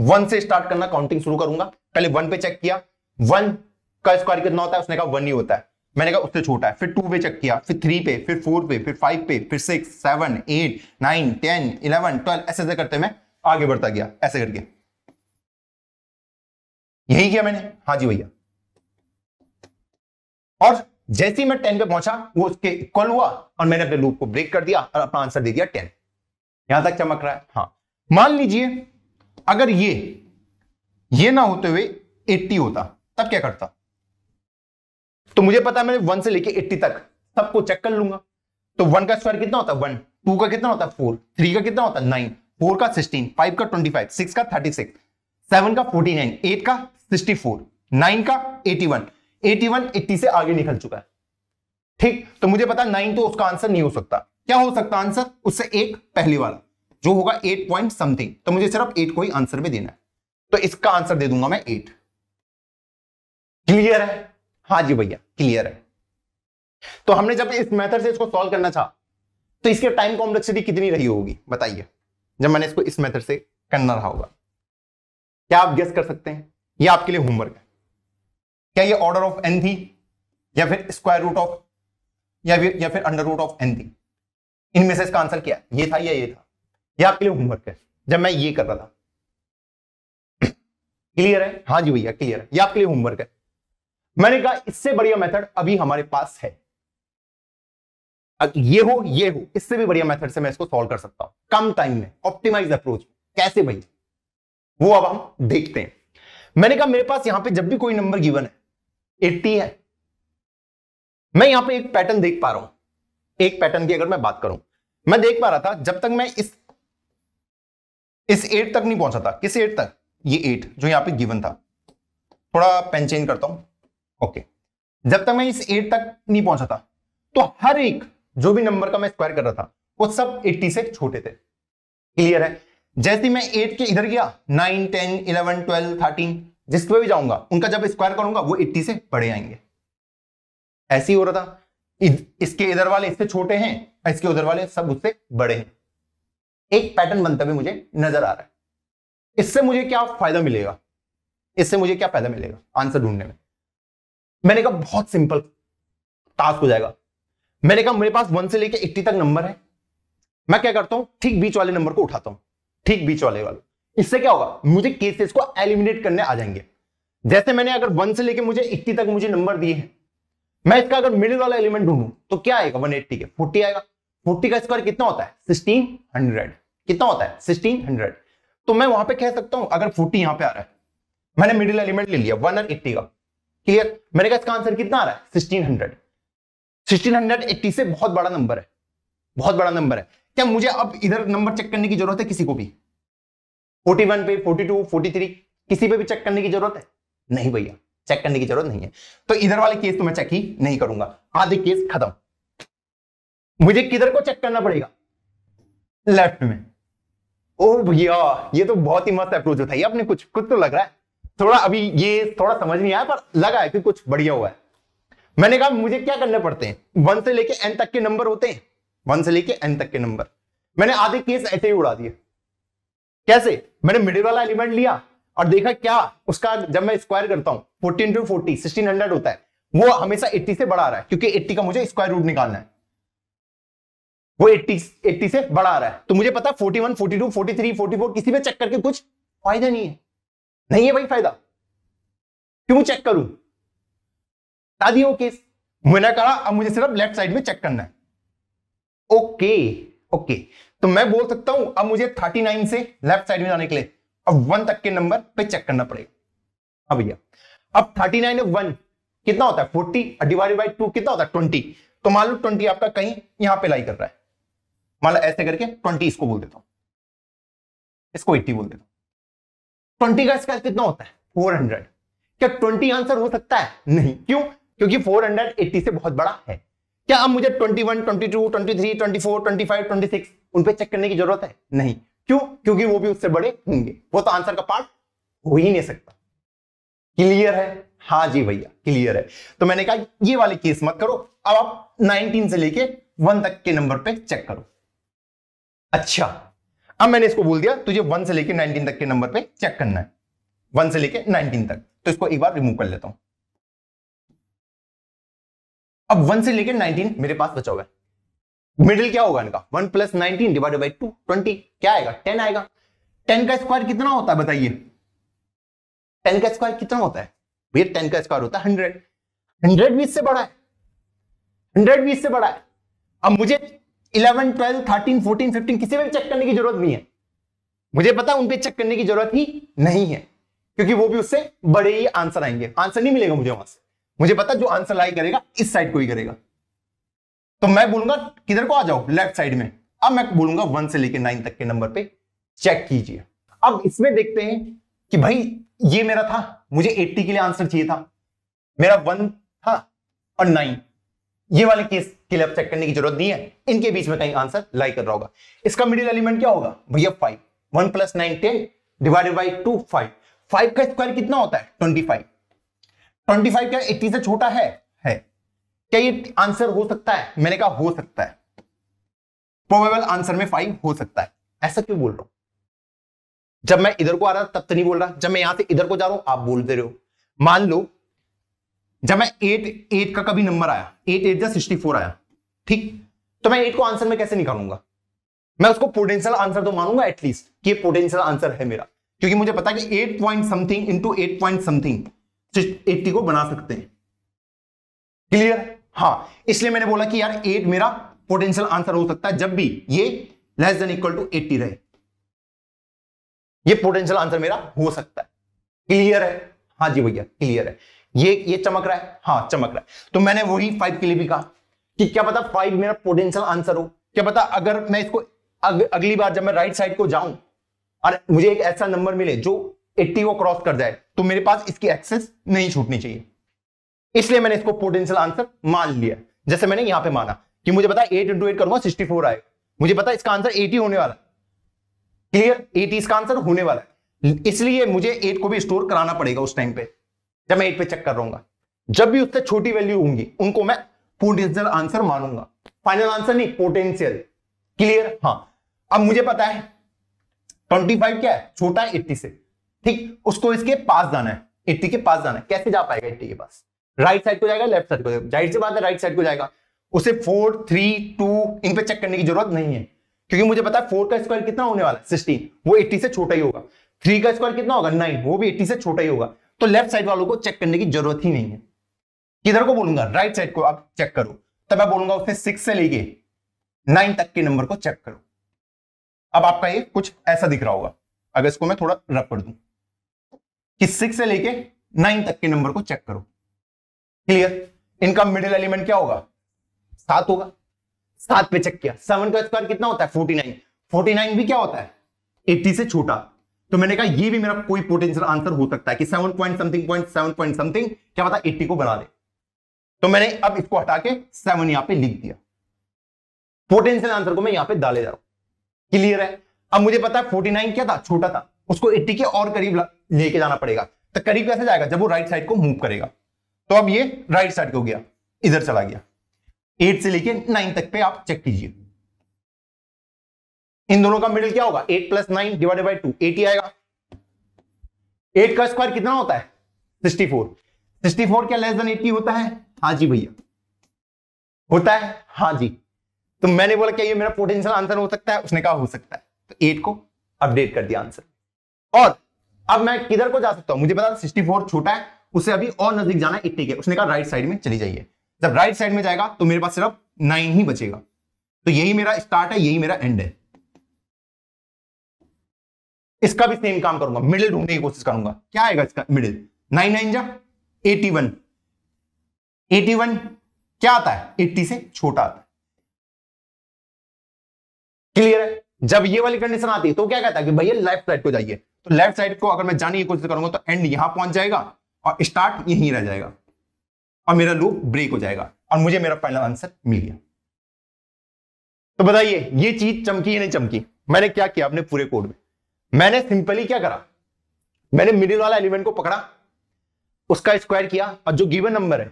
वन से स्टार्ट करना काउंटिंग शुरू करूंगा पहले वन पे चेक किया वन का स्क्वायर कितना होता है उसने कहा वन ही होता है मैंने कहा उससे छोटा है फिर टू पे चेक किया फिर थ्री पे फिर फोर पे फिर फाइव पे फिर six seven eight nine ten eleven twelve ऐसे ऐसे करते मैं आगे बढ़ता गया ऐसे करके यही किया मैंने हाँ जी भैया और जैसे ही मैं टेन पे पहुंचा वो उसके इक्वल हुआ और मैंने अपने लूप को ब्रेक कर दिया और अपना आंसर दे दिया टेन यहां तक चमक रहा है हाँ मान लीजिए अगर ये ये ना होते हुए 80 होता तब क्या करता तो मुझे पता है मैं वन से लेके 80 तक सबको चेक कर लूंगा तो वन का स्क्वायर कितना होता है वन टू का कितना होता है फोर थ्री का कितना होता है नाइन फोर का सिक्सटीन फाइव का ट्वेंटी फाइव सिक्स का थर्टी सिक्स सेवन का फोर्टी नाइन एट का सिक्सटी फोर नाइन का eighty one eighty one eighty से आगे निकल चुका है ठीक तो मुझे पता नाइन तो उसका आंसर नहीं हो सकता क्या हो सकता आंसर उससे एक पहली वाला जो होगा एट पॉइंट समथिंग तो मुझे सिर्फ एट को ही आंसर में देना है तो इसका आंसर दे दूंगा मैं एट क्लियर है हाँ जी भैया क्लियर है तो हमने जब इस मेथड से इसको सॉल्व करना चाहा तो इसके टाइम कॉम्प्लेक्सिटी कितनी रही होगी बताइए जब मैंने इसको इस मेथड से करना रहा होगा क्या आप गेस कर सकते हैं ये आपके लिए होमवर्क है क्या ये ऑर्डर ऑफ एन थी या फिर स्क्वायर रूट ऑफ या फिर या फिर अंडर रूट ऑफ एन थी इनमें से इसका आंसर क्या ये था या ये था ये आपके लिए होमवर्क है जब मैं ये कर रहा था क्लियर है हाँ जी भैया क्लियर है ये आपके लिए होमवर्क है मैंने कहा इससे बढ़िया मेथड अभी हमारे पास है ये हो ये हो इससे भी बढ़िया मेथड से मैं इसको सॉल्व कर सकता हूं कम टाइम में ऑप्टिमाइज अप्रोच कैसे भाई वो अब हम देखते हैं मैंने कहा मेरे पास यहां पे जब भी कोई नंबर गिवन है 80 है मैं यहां पे एक पैटर्न देख पा रहा हूं एक पैटर्न की अगर मैं बात करूं मैं देख पा रहा था जब तक मैं इस इस एट तक नहीं पहुंचा था किस एट तक ये एट जो यहां पे गिवन था थोड़ा पेन चेंज करता हूं ओके जब तक मैं इस एट तक नहीं पहुंचा था तो हर एक जो भी नंबर का मैं स्क्वायर कर रहा था वो सब एट्टी से छोटे थे क्लियर है जैसे मैं एट के इधर गया nine ten eleven twelve thirteen जिस पे भी जाऊंगा उनका जब स्क्वायर करूंगा वो एट्टी से बड़े आएंगे ऐसे ही हो रहा था इसके इधर वाले इससे छोटे हैं इसके उधर वाले सब उससे बड़े हैं एक पैटर्न बनते हुए मुझे नजर आ रहा है इससे मुझे क्या फायदा मिलेगा इससे मुझे क्या फायदा मिलेगा आंसर ढूंढने में मैंने कहा बहुत सिंपल टास्क हो जाएगा मैंने कहा मेरे पास वन से लेकर एट्टी तक नंबर है मैं क्या करता हूं ठीक बीच वाले नंबर को उठाता हूं ठीक बीच वाले वाले इससे क्या होगा मुझे केसेस को एलिमिनेट करने आ जाएंगे जैसे मैंने अगर वन से लेकर मुझे इक्की तक मुझे नंबर दिए हैं मैं इसका अगर मिडिल वाला एलिमेंट ढूंढू तो क्या आएगा वन एट्टी का फोर्टी आएगा फोर्टी का स्क्वायर कितना होता है सिक्सटीन हंड्रेड कितना होता है सिक्सटीन हंड्रेड तो मैं वहां पे कह सकता हूं अगर फोर्टी यहां पे आ रहा है मैंने मिडिल एलिमेंट ले लिया वन एट्टी का क्लियर मैंने कहा इसका आंसर कितना आ रहा है 1600 1680 से बहुत बड़ा नंबर है बहुत बड़ा नंबर है क्या मुझे अब इधर नंबर चेक करने की जरूरत है किसी को भी 41 पे 42 43 किसी पे भी चेक करने की जरूरत है नहीं भैया चेक करने की जरूरत नहीं है तो इधर वाले केस तो मैं चेक ही नहीं करूंगा आधे केस खत्म मुझे किधर को चेक करना पड़ेगा लेफ्ट में ओ भैया ये तो बहुत ही मस्त अप्रोच होता है अपने कुछ कुछ तो लग रहा है थोड़ा अभी ये थोड़ा समझ नहीं आया पर लगा है कि कुछ बढ़िया हुआ है मैंने कहा मुझे क्या करने पड़ते हैं वन से लेके एन तक के नंबर होते हैं वन से लेके एन तक के नंबर मैंने आधे केस ऐसे ही उड़ा दिए कैसे मैंने मिडिल वाला एलिमेंट लिया और देखा क्या उसका जब मैं स्क्वायर करता हूं fourteen to forty sixteen hundred होता है वो हमेशा एट्टी से बड़ा आ रहा है क्योंकि एट्टी का मुझे स्क्वायर रूट निकालना है वो एट्टी एट्टी से बड़ा आ रहा है तो मुझे पता forty one forty two forty three forty four किसी में चेक करके कुछ फायदा नहीं है नहीं है भाई फायदा क्यों चेक करूं दादी वो केस मैंने कहा अब मुझे सिर्फ लेफ्ट साइड में चेक करना है ओके ओके तो मैं बोल सकता हूं अब मुझे 39 से लेफ्ट साइड में जाने के लिए अब वन तक के नंबर पे चेक करना पड़ेगा अब हाँ भैया अब 39 नाइन वन कितना होता है 40 डिवाइडेड बाय टू कितना होता है 20 तो मान लो 20 आपका कहीं यहां पे लाई कर रहा है मान लो ऐसे करके 20 इसको बोल देता हूं इसको 80 बोल देता हूं ट्वेंटी का स्क्वायर कितना होता है हंड्रेड क्या ट्वेंटी आंसर हो सकता है नहीं क्यों क्योंकि एट्टी से बहुत बड़ा है क्या अब मुझे 21, 22, 23, 24, 25, 26 उन पे चेक करने की जरूरत है नहीं क्यों क्योंकि वो भी उससे बड़े होंगे वो तो आंसर का पार्ट हो ही नहीं सकता क्लियर है हाँ जी भैया क्लियर है तो मैंने कहा ये वाले केस मत करो अब आप 19 से लेके 1 तक के नंबर पे चेक करो अच्छा अब मैंने इसको बोल दिया तुझे वन से लेके नाइनटीन तक के नंबर पे चेक करना है वन से लेके नाइनटीन तक तो इसको एक बार रिमूव कर लेता हूं अब वन से लेकर नाइनटीन मेरे पास बचा हुआ है मिडिल क्या होगा इनका one plus nineteen divided by two twenty क्या आएगा टेन आएगा टेन का स्क्वायर कितना होता है बताइए टेन का स्क्वायर कितना होता है भैया टेन का स्क्वायर होता है हंड्रेड हंड्रेड भी इससे बड़ा है हंड्रेड भी इससे बड़ा है अब मुझे eleven twelve thirteen fourteen fifteen किसी में चेक करने की जरूरत नहीं है मुझे पता उन पर चेक करने की जरूरत ही नहीं है क्योंकि वो भी उससे बड़े ही आंसर आएंगे आंसर नहीं मिलेगा मुझे वहां से मुझे पता जो आंसर लाई करेगा इस साइड को ही करेगा तो मैं बोलूंगा किधर को आ जाओ लेफ्ट साइड में अब मैं बोलूंगा वन से लेकर नाइन तक के नंबर पे चेक कीजिए अब इसमें देखते हैं कि भाई ये मेरा था मुझे 80 के लिए आंसर चाहिए था मेरा वन था और नाइन ये वाले केस के लिए अब चेक करने की जरूरत नहीं है इनके बीच में कहीं आंसर लाई कर रहा होगा इसका मिडिल एलिमेंट क्या होगा भैया five one plus nine ten divided by two five five का स्क्वायर कितना होता है ट्वेंटी फाइव ट्वेंटी फाइव क्या एट्टी से छोटा है है क्या ये आंसर हो सकता है मैंने कहा हो सकता है प्रोबेबल आंसर में फाइव हो सकता है ऐसा क्यों बोल रहा हूं जब मैं इधर को आ रहा तब तो नहीं बोल रहा जब मैं यहां से इधर को जा रहा हूं आप बोल दे रहे हो मान लो जब मैं एट एट का कभी नंबर आया एट एट या सिक्सटी फोर आया ठीक तो मैं एट को आंसर में कैसे निकालूंगा मैं उसको पोटेंशियल आंसर तो मानूंगा एटलीस्ट कि ये पोटेंशियल आंसर है मेरा क्योंकि मुझे पता है कि eight point something into eight point something eighty को बना सकते हैं क्लियर हाँ इसलिए मैंने बोला कि यार एट मेरा पोटेंशियल आंसर हो सकता है जब भी ये less than equal to eighty रहे ये पोटेंशियल आंसर मेरा हो सकता है क्लियर है हाँ जी भैया क्लियर है ये ये चमक रहा है हाँ चमक रहा है तो मैंने वही फाइव के लिए भी कहा कि क्या पता फाइव मेरा पोटेंशियल आंसर हो क्या पता अगर मैं इसको अग, अगली बार जब मैं राइट साइड को जाऊं और मुझे एक ऐसा नंबर मिले जो 80 को क्रॉस कर जाए तो मेरे पास इसकी एक्सेस नहीं छूटनी चाहिए इसलिए मैंने इसको पोटेंशियल आंसर मान लिया जैसे मैंने यहां पे माना कि मुझे पता एट इंटू एट करूंगा सिक्सटी फोर आएगा मुझे पता इसका आंसर एटी होने वाला क्लियर एटी इसका आंसर होने वाला है इसलिए मुझे एट को भी स्टोर कराना पड़ेगा उस टाइम पे जब मैं एट पे चेक कर रहा जब भी उससे छोटी वैल्यू होंगी उनको मैं पोटेंशियल आंसर मानूंगा फाइनल आंसर नहीं पोटेंशियल क्लियर हाँ अब मुझे पता है 25 क्या है छोटा है एट्टी से ठीक उसको इसके पास जाना है इट्टी के पास जाना है कैसे जा पाएगा इट्टी के पास राइट साइड को जाएगा लेफ्ट साइड को जाएगा जाहिर सी बात है राइट साइड को जाएगा उसे फोर थ्री टू इन पे चेक करने की जरूरत नहीं है क्योंकि मुझे पता है फोर का स्क्वायर कितना होने वाला है सिक्सटीन वो एट्टी से छोटा ही होगा थ्री का स्क्वायर कितना होगा नाइन वो भी एट्टी से छोटा ही होगा तो लेफ्ट साइड वालों को चेक करने की जरूरत ही नहीं है किधर को बोलूंगा राइट साइड को आप चेक करो तब मैं बोलूंगा उसने सिक्स से लेके नाइन तक के नंबर को चेक करो अब आपका ये कुछ ऐसा दिख रहा होगा अगर इसको मैं थोड़ा रफ कर दूं कि सिक्स से लेके नाइन तक के नंबर को चेक करो क्लियर इनका मिडिल एलिमेंट क्या होगा सात होगा सात पे चेक किया सेवन का स्क्वायर कितना होता है फोर्टी नाइन फोर्टी नाइन भी क्या होता है एट्टी से छोटा तो मैंने कहा ये भी मेरा कोई पोटेंशियल आंसर हो सकता है कि seven point something point seven point something क्या पता एट्टी को बना दे तो मैंने अब इसको हटा के सेवन यहां पे लिख दिया पोटेंशियल आंसर को मैं यहां पे डाले जा रहा हूं क्लियर है अब मुझे पता है फोर्टी नाइन क्या था छोटा था उसको एट्टी के और करीब लेके जाना पड़ेगा तो करीब कैसे जाएगा जब वो राइट साइड को मूव करेगा तो अब ये राइट साइड को गया इधर चला गया एट से लेके नाइन तक पे आप चेक कीजिए इन दोनों का मिडिल क्या होगा eight plus nine divided by two eight ही आएगा एट का स्क्वायर कितना होता है सिक्सटी फोर सिक्सटी फोर क्या लेस देन एट्टी होता है हाँ जी भैया होता है हाँ जी तो मैंने बोला क्या ये मेरा पोटेंशियल आंसर हो सकता है उसने कहा हो सकता है तो एट को अपडेट कर दिया आंसर और अब मैं किधर को जा सकता हूं मुझे पता सिक्सटी फोर छोटा है उसे अभी और नजदीक जाना एट्टी के उसने कहा राइट साइड में चली जाइए जब राइट साइड में जाएगा तो मेरे पास सिर्फ नाइन ही बचेगा तो यही मेरा स्टार्ट है यही मेरा एंड है इसका भी सेम काम करूंगा मिडिल ढूंढने की कोशिश करूंगा क्या आएगा इसका मिडिल नाइन नाइन जा एटी वन एटी वन क्या आता है एट्टी से छोटा आता है क्लियर है जब ये वाली कंडीशन आती है तो क्या कहता है कि भैया लेफ्ट साइड को जाइए तो लेफ्ट साइड को अगर मैं जाने की कोशिश करूंगा तो एंड यहां पहुंच जाएगा और स्टार्ट यहीं रह जाएगा और मेरा लूप ब्रेक हो जाएगा और मुझे मेरा फाइनल आंसर मिल गया तो बताइए ये चीज चमकी या नहीं चमकी मैंने क्या किया अपने पूरे कोड में मैंने सिंपली क्या करा मैंने मिडिल वाला एलिमेंट को पकड़ा उसका स्क्वायर किया और जो गिवन नंबर है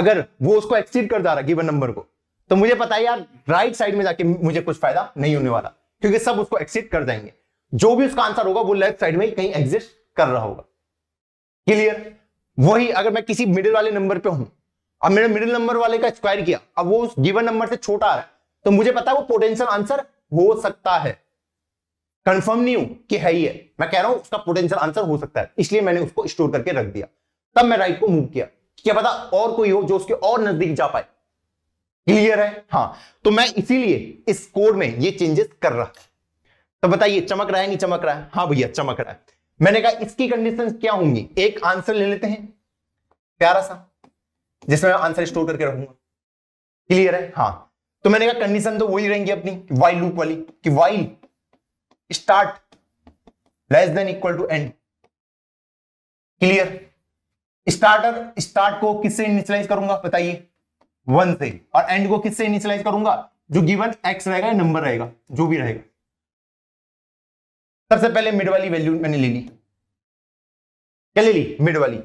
अगर वो उसको एक्सीड कर जा रहा गिवन नंबर को तो मुझे पता है यार राइट साइड में जाके मुझे कुछ फायदा नहीं होने वाला क्योंकि सब उसको एक्सीड कर जाएंगे जो भी उसका आंसर होगा वो लेफ्ट साइड में कहीं एग्जिस्ट कर रहा होगा क्लियर वही अगर मैं किसी मिडिल वाले नंबर पे हूं अब मैंने मिडिल नंबर वाले का स्क्वायर किया अब वो उस गिवन नंबर से छोटा आ रहा है तो मुझे पता है वो पोटेंशियल आंसर हो सकता है कंफर्म नहीं हूं कि है ही है मैं कह रहा हूं उसका पोटेंशियल आंसर हो सकता है इसलिए मैंने उसको स्टोर करके रख दिया तब मैं राइट को मूव किया क्या पता और कोई हो जो उसके और नजदीक जा पाए क्लियर है हाँ तो मैं इसीलिए इस कोड में ये चेंजेस कर रहा था तो बताइए चमक रहा है नहीं चमक रहा है हाँ भैया चमक रहा है मैंने कहा इसकी कंडीशन क्या होंगी एक आंसर ले लेते हैं प्यारा सा जिसमें मैं आंसर स्टोर करके रखूंगा क्लियर है हाँ तो मैंने कहा कंडीशन तो वही रहेंगी अपनी वाइल लूप वाली कि while start less than equal to end clear starter start को किससे इनिशियलाइज करूंगा बताइए वन से और एंड को किससे इनिशियलाइज करूंगा जो गिवन एक्स रहेगा नंबर रहेगा जो भी रहेगा सबसे पहले मिड वाली वैल्यू मैंने ले ली क्या ले ली मिड वाली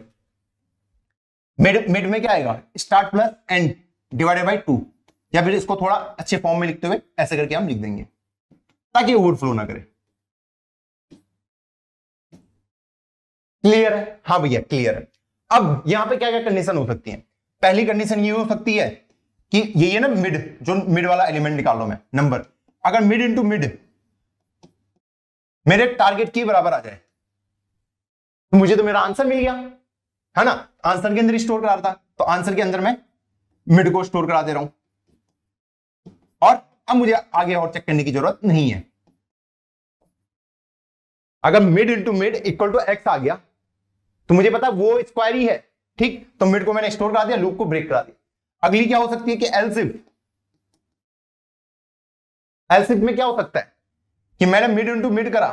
मिड मिड में क्या आएगा start plus end divided by two या फिर इसको थोड़ा अच्छे फॉर्म में लिखते हुए ऐसे करके हम लिख देंगे ताकि ओवरफ्लो ना करे क्लियर है हाँ भैया क्लियर है अब यहां पे क्या क्या कंडीशन हो सकती है पहली कंडीशन ये हो सकती है कि ये है ना मिड जो मिड वाला एलिमेंट निकालो मैं नंबर अगर मिड इंटू मिड मेरे टारगेट की बराबर आ जाए तो मुझे तो मेरा आंसर मिल गया है ना आंसर के अंदर स्टोर करा था तो आंसर के अंदर मैं मिड को स्टोर करा दे रहा हूं और अब मुझे आगे और चेक करने की जरूरत नहीं है अगर mid into mid equal to X आ गया तो मुझे पता वो स्क्वायर ही है ठीक तो मिड को मैंने स्टोर करा दिया लूप को ब्रेक करा दिया अगली क्या हो सकती है कि एलसिफ एलसिफ में क्या हो सकता है कि मैंने मिड इंटू मिड करा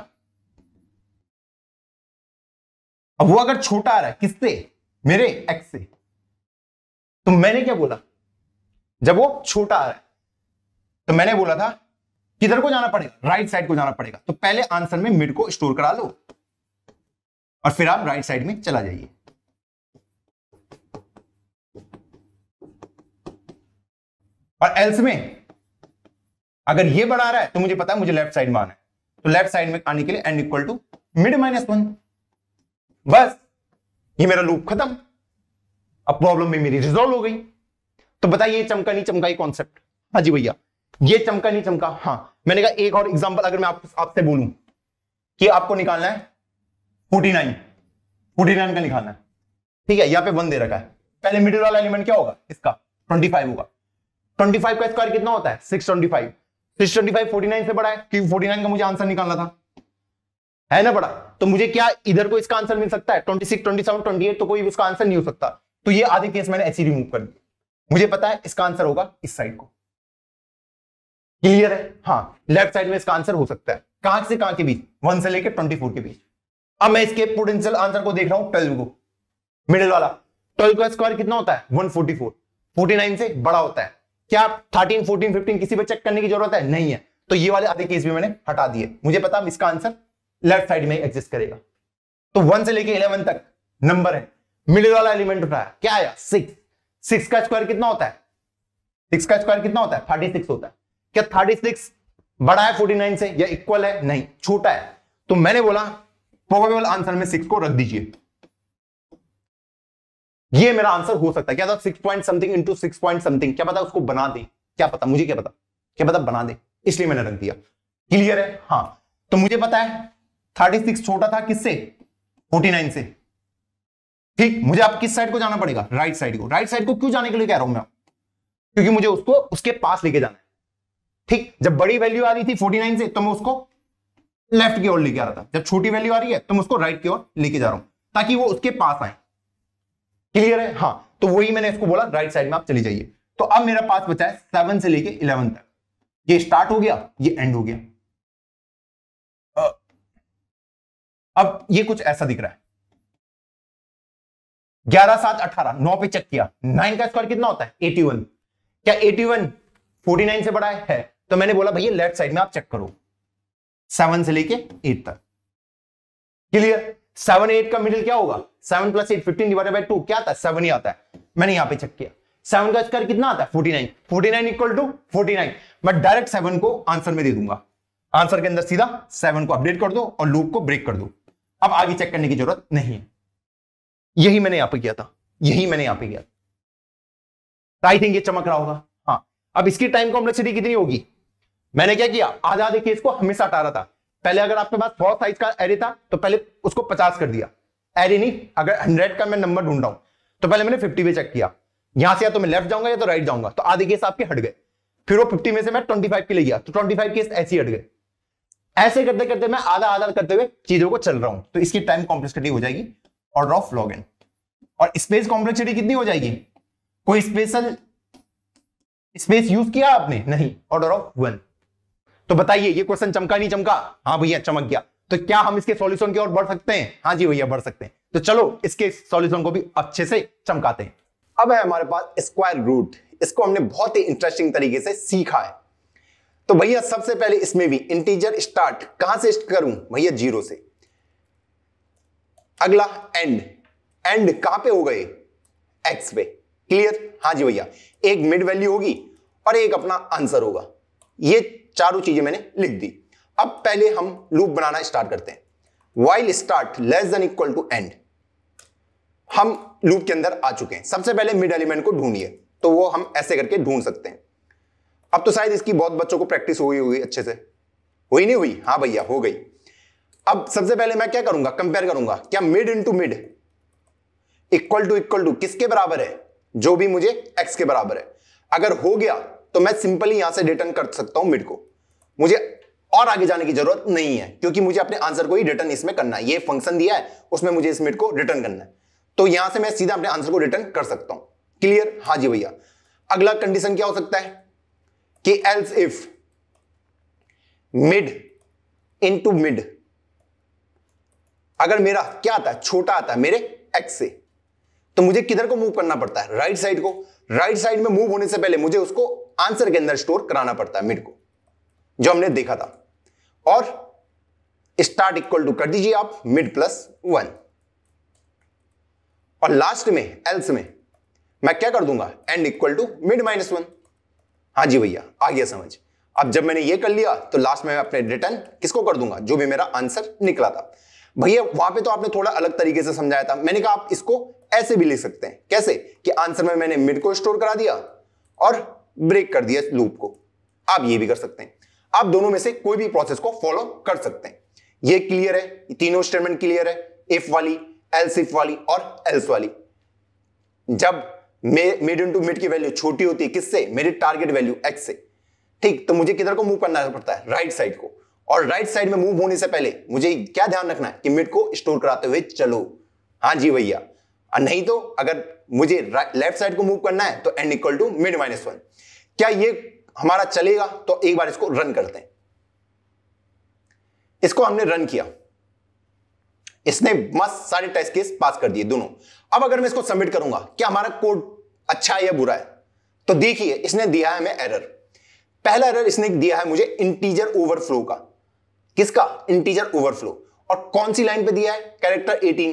अब वो अगर छोटा आ रहा है किससे मेरे एक्स से तो मैंने क्या बोला जब वो छोटा आ रहा है तो मैंने बोला था किधर को जाना पड़ेगा राइट साइड को जाना पड़ेगा तो पहले आंसर में मिड को स्टोर करा लो और फिर आप राइट साइड में चला जाइए और एल्स में अगर ये बढ़ा रहा है तो मुझे पता है मुझे लेफ्ट साइड में आना है तो लेफ्ट साइड में आने के लिए N equal to mid minus one बस ये मेरा लूप खत्म अब प्रॉब्लम भी मेरी रिजोल्व हो गई तो बताइए चमका नहीं चमका ही कॉन्सेप्ट हाँ जी भैया ये चमका नहीं चमका हाँ मैंने कहा एक और एग्जांपल अगर मैं आप, आपसे बोलूं कि आपको निकालना है फोर्टी नाइन फोर्टी नाइन का निकालना है ठीक है यहाँ पे वन दे रखा है पहले मिडिल वाला एलिमेंट क्या होगा इसका ट्वेंटी फाइव होगा ट्वेंटी का स्क्वायर कितना होता है 625 सिक्स से बड़ा है क्योंकि का मुझे आंसर निकालना था है ना बड़ा तो मुझे क्या इधर को इसका आंसर मिल सकता है तो कोई उसका आंसर नहीं हो सकता तो ये आधे केस मैंने ऐसी रिमूव कर मुझे पता है इसका आंसर होगा इस साइड को क्लियर है हाँ लेफ्ट साइड में इसका आंसर हो सकता है कहां से कहां के बीच वन से लेकर ट्वेंटी के बीच अब मैं इसके पोटेंशियल आंसर को देख रहा हूं ट्वेल्व को मिडिल वाला ट्वेल्व का स्क्वायर कितना होता है से बड़ा होता है क्या थर्टीन फोर्टीन फिफ्टीन किसी पे चेक करने की जरूरत है नहीं है तो ये वाले आधे केस भी मैंने हटा दिए मुझे पता इसका आंसर लेफ्ट साइड में एग्जिस्ट करेगा तो वन से लेके इलेवन तक नंबर है मिडिल वाला एलिमेंट उठाया क्या आया सिक्स सिक्स का स्क्वायर कितना होता है सिक्स का स्क्वायर कितना होता है थर्टी सिक्स होता है क्या थर्टी सिक्स बड़ा है फोर्टी नाइन से या इक्वल है नहीं छोटा है तो मैंने बोला प्रोबेबल आंसर में सिक्स को रख दीजिए ये मेरा आंसर हो सकता है क्या था six point something into six point something क्या पता उसको बना दे क्या पता मुझे क्या पता क्या पता बना दे इसलिए मैंने रख दिया क्लियर है हाँ तो मुझे पता है थर्टी सिक्स छोटा था किससे फोर्टी नाइन से ठीक मुझे आप किस साइड को जाना पड़ेगा राइट साइड को राइट साइड को क्यों जाने के लिए कह रहा हूं मैं क्योंकि मुझे उसको उसके पास लेके जाना है ठीक जब बड़ी वैल्यू आ रही थी फोर्टी नाइन से तो मैं उसको लेफ्ट की ओर लेके आ रहा था जब छोटी वैल्यू आ रही है तो मैं उसको राइट की ओर लेके जा रहा हूं ताकि वो उसके पास आए क्लियर है हाँ तो वही मैंने इसको बोला राइट साइड में आप चले जाइए तो अब मेरा पास बचा है सेवन से लेके इलेवन तक ये स्टार्ट हो गया ये एंड हो गया अब ये कुछ ऐसा दिख रहा है ग्यारह सात अठारह नौ पे चेक किया नाइन का स्क्वायर कितना होता है एटी वन क्या एटी वन फोर्टी नाइन से बड़ा है तो मैंने बोला भैया लेफ्ट साइड में आप चेक करो सेवन से लेके एट तक क्लियर सेवन एट का मिडिल क्या होगा seven plus eight fifteen divide by two क्या आता है सेवन ही आता है मैंने यहां पे चेक किया सेवन का स्क्वायर कितना आता है forty nine forty nine equal to forty nine मैं डायरेक्ट सेवन को आंसर में दे दूंगा आंसर के अंदर सीधा सेवन को अपडेट कर दो और लूप को ब्रेक कर दो अब आगे चेक करने की जरूरत नहीं है यही मैंने यहां पे किया था यही मैंने यहां पे किया था आई थिंक ये चमक रहा होगा हाँ अब इसकी टाइम कॉम्प्लेक्सिटी कितनी होगी मैंने क्या किया आधा आधे केस को हमेशा हटा रहा था पहले अगर आपके पास सौ साइज का एरे था तो पहले उसको पचास कर दिया एरे नहीं अगर हंड्रेड का मैं नंबर ढूंढ रहा हूं तो पहले मैंने फिफ्टी पे चेक किया यहां से या तो मैं लेफ्ट जाऊंगा या तो राइट जाऊंगा तो आधे केस आपके हट गए फिर वो फिफ्टी में से मैं ट्वेंटी फाइव के ले गया तो ट्वेंटी फाइव केस ऐसे हट गए ऐसे करते करते मैं आधा आधा करते हुए चीजों को चल रहा हूं तो इसकी टाइम कॉम्प्लेक्सिटी हो जाएगी ऑर्डर ऑफ लॉग एन और स्पेस कॉम्प्लेक्सिटी कितनी हो जाएगी कोई स्पेशल स्पेस यूज किया आपने नहीं ऑर्डर ऑफ वन तो बताइए ये क्वेश्चन चमका नहीं चमका हाँ भैया चमक गया तो क्या हम इसके सॉल्यूशन की ओर बढ़ सकते हैं हाँ जी भैया बढ़ सकते हैं तो चलो इसके सॉल्यूशन को भी अच्छे से चमकाते हैं अब है हमारे पास स्क्वायर रूट इसको हमने बहुत ही इंटरेस्टिंग तरीके से सीखा है तो भैया सबसे पहले इसमें भी इंटीजर स्टार्ट कहां से करूं भैया जीरो से अगला एंड एंड कहां पे हो गए एक्स पे क्लियर हाँ जी भैया एक मिड वैल्यू होगी और एक अपना आंसर होगा ये चारों चीजें मैंने लिख दी अब पहले हम लूप बनाना स्टार्ट करते हैं while start less than equal to end हम लूप के अंदर आ चुके हैं सबसे पहले मिड एलिमेंट को ढूंढिए तो वो हम ऐसे करके ढूंढ सकते हैं अब तो शायद इसकी बहुत बच्चों को प्रैक्टिस हुई होगी अच्छे से हुई नहीं हुई हाँ भैया हो गई अब सबसे पहले मैं क्या करूंगा कंपेयर करूंगा क्या mid into mid equal to equal to किसके बराबर है जो भी मुझे एक्स के बराबर है अगर हो गया तो मैं सिंपली यहां से रिटर्न कर सकता हूं मिड को मुझे और आगे जाने की जरूरत नहीं है क्योंकि मुझे अपने आंसर को ही रिटर्न इसमें करना है ये फंक्शन दिया है उसमें मुझे इस मिनट को रिटर्न करना है तो यहां से मैं सीधा अपने आंसर को रिटर्न कर सकता हूं क्लियर हाँ जी भैया अगला कंडीशन क्या हो सकता है कि else if mid into mid अगर मेरा क्या आता है छोटा आता है मेरे एक्स से तो मुझे किधर को मूव करना पड़ता है राइट right साइड को राइट right साइड में मूव होने से पहले मुझे उसको आंसर के अंदर स्टोर कराना पड़ता है मिड को जो हमने देखा था और स्टार्ट इक्वल टू कर दीजिए आप मिड प्लस वन और लास्ट में एल्स में मैं क्या कर दूंगा end equal to mid minus one हाँ जी भैया आ गया समझ अब जब मैंने ये कर लिया तो लास्ट में मैं अपने रिटर्न किसको कर दूंगा जो भी मेरा आंसर निकला था भैया वहां पे तो आपने थोड़ा अलग तरीके से समझाया था मैंने कहा आप इसको ऐसे भी लिख सकते हैं कैसे कि आंसर में मैंने मिड को स्टोर करा दिया और ब्रेक कर दिया लूप को आप ये भी कर सकते हैं आप दोनों में से कोई भी प्रोसेस को फॉलो कर सकते हैं ये क्लियर है तीनों स्टेटमेंट क्लियर है इफ वाली एल्स इफ वाली और एल्स वाली जब मिड टू मिड की वैल्यू छोटी होती है किससे मेरी टारगेट वैल्यू एक्स से ठीक तो मुझे किधर को मूव करना पड़ता है राइट साइड को और राइट साइड में मूव होने से पहले मुझे क्या ध्यान रखना है कि मिड को स्टोर कराते हुए चलो हाँ जी भैया नहीं तो अगर मुझे लेफ्ट साइड को मूव करना है तो end equal to mid minus one क्या ये हमारा चलेगा तो एक बार इसको रन करते हैं इसको हमने रन किया इसने मस्त सारे टेस्ट केस पास कर दिए दोनों अब अगर मैं इसको सबमिट करूंगा क्या हमारा कोड अच्छा है या बुरा है तो देखिए इसने दिया है हमें एरर पहला एरर इसने दिया है मुझे इंटीजर ओवरफ्लो का किसका इंटीजर ओवरफ्लो और कौन सी लाइन पे दिया है कैरेक्टर 18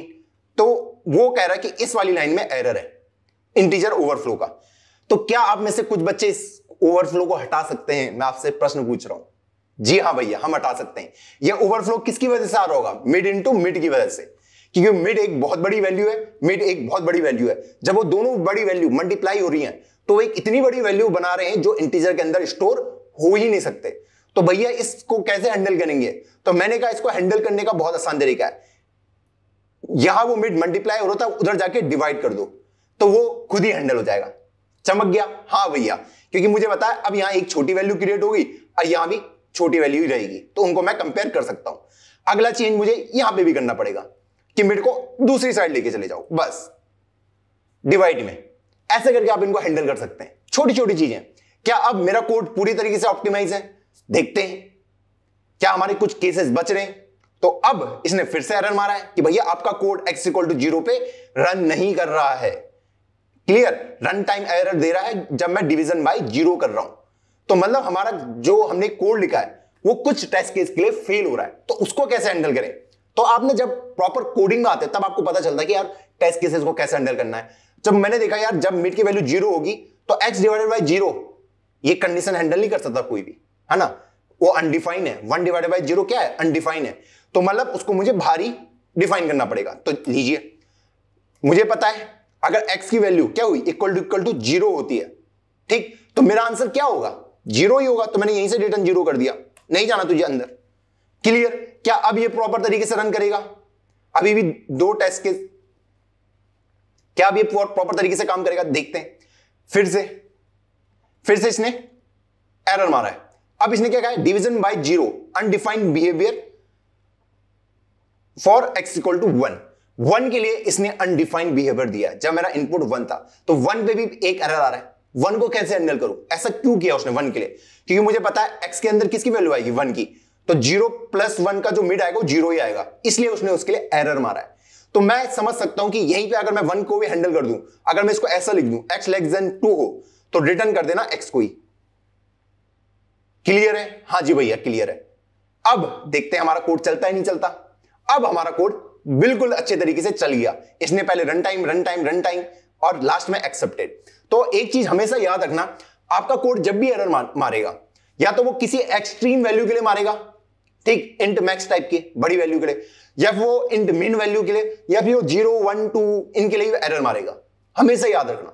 तो वो कह रहा है कि इस वाली लाइन में एरर है इंटीजर ओवरफ्लो का तो क्या आप में से कुछ बच्चे इस ओवरफ्लो को हटा सकते हैं मैं आपसे प्रश्न पूछ रहा हूं जी हाँ भैया हम हटा सकते हैं यह ओवरफ्लो किसकी वजह से आ रहा होगा मिड इन मिड की वजह से क्योंकि मिड एक बहुत बड़ी वैल्यू है मिड एक बहुत बड़ी वैल्यू है जब वो दोनों बड़ी वैल्यू मल्टीप्लाई हो रही है तो वो एक इतनी बड़ी वैल्यू बना रहे हैं जो इंटीजर के अंदर स्टोर हो ही नहीं सकते तो भैया इसको कैसे हैंडल करेंगे तो मैंने कहा इसको हैंडल करने का बहुत आसान तरीका है यहां वो मिड मल्टीप्लाई हो रहा था उधर जाके डिवाइड कर दो तो वो खुद ही हैंडल हो जाएगा चमक गया हाँ भैया क्योंकि मुझे पता है अब यहां एक छोटी वैल्यू क्रिएट होगी और यहां भी छोटी वैल्यू ही रहेगी तो उनको मैं कंपेयर कर सकता हूं अगला चेंज मुझे यहां पे भी करना पड़ेगा कि मिड को दूसरी साइड लेके चले जाओ बस डिवाइड में ऐसे करके आप इनको हैंडल कर सकते हैं छोटी छोटी चीजें क्या अब मेरा कोड पूरी तरीके से ऑप्टिमाइज है देखते हैं क्या हमारे कुछ केसेस बच रहे हैं तो अब इसने फिर से एरर मारा है कि भैया आपका code X equal to zero पे रन नहीं कर रहा है क्लियर रन टाइम एरर दे रहा है जब मैं डिवीजन बाई जीरो कर रहा हूं तो मतलब हमारा जो हमने कोड लिखा है वो कुछ टेस्ट केस के लिए फेल हो रहा है तो उसको कैसे हैंडल करें तो आपने जब प्रॉपर कोडिंग में आते तब आपको पता चलता है कि यार टेस्ट केसेस को कैसे हैंडल करना है जब मैंने देखा यार जब मिड की वैल्यू जीरो होगी तो X divided by zero condition handle नहीं कर सकता कोई भी है ना वो अनडिफाइन है वन डिवाइडेड बाई जीरो क्या है अनडिफाइन है तो मतलब उसको मुझे भारी डिफाइन करना पड़ेगा तो लीजिए मुझे पता है अगर x की वैल्यू क्या हुई equal to equal to zero होती है ठीक तो मेरा आंसर क्या होगा जीरो ही होगा तो मैंने यहीं से रिटर्न जीरो कर दिया नहीं जाना तुझे अंदर क्लियर क्या अब ये प्रॉपर तरीके से रन करेगा अभी भी दो टेस्ट के क्या अब ये प्रॉपर तरीके से काम करेगा देखते हैं फिर से फिर से इसने एरर मारा है अब इसने क्या कहा है division by zero undefined behaviour for X equal to one one के लिए इसने अनडिफाइंड बिहेवियर दिया जब मेरा इनपुट वन था तो वन पे भी एक एरर आ रहा है वन को कैसे हैंडल करूं ऐसा क्यों किया उसने वन के लिए क्योंकि मुझे पता है एक्स के अंदर किसकी वैल्यू आएगी वन की तो जीरो प्लस वन का जो मिड आएगा वो जीरो ही आएगा इसलिए उसने उसके लिए एरर मारा है तो मैं समझ सकता हूं कि यहीं पे अगर मैं वन को भी हैंडल कर दूं अगर मैं इसको ऐसा लिख दूं एक्स लेस देन टू हो तो रिटर्न कर देना एक्स को ही क्लियर है हाँ जी भैया क्लियर है अब देखते हैं हमारा कोड चलता है नहीं चलता अब हमारा कोड बिल्कुल अच्छे तरीके से चल गया इसने पहले run time run time run time और लास्ट में एक्सेप्टेड तो एक चीज हमेशा याद रखना आपका कोड जब भी एरर मारेगा या तो वो किसी एक्सट्रीम वैल्यू के लिए मारेगा ठीक इंट मैक्स टाइप की बड़ी वैल्यू के लिए या वो इंट मिन वैल्यू के लिए या फिर वो जीरो वन टू इनके लिए एरर मारेगा हमेशा याद रखना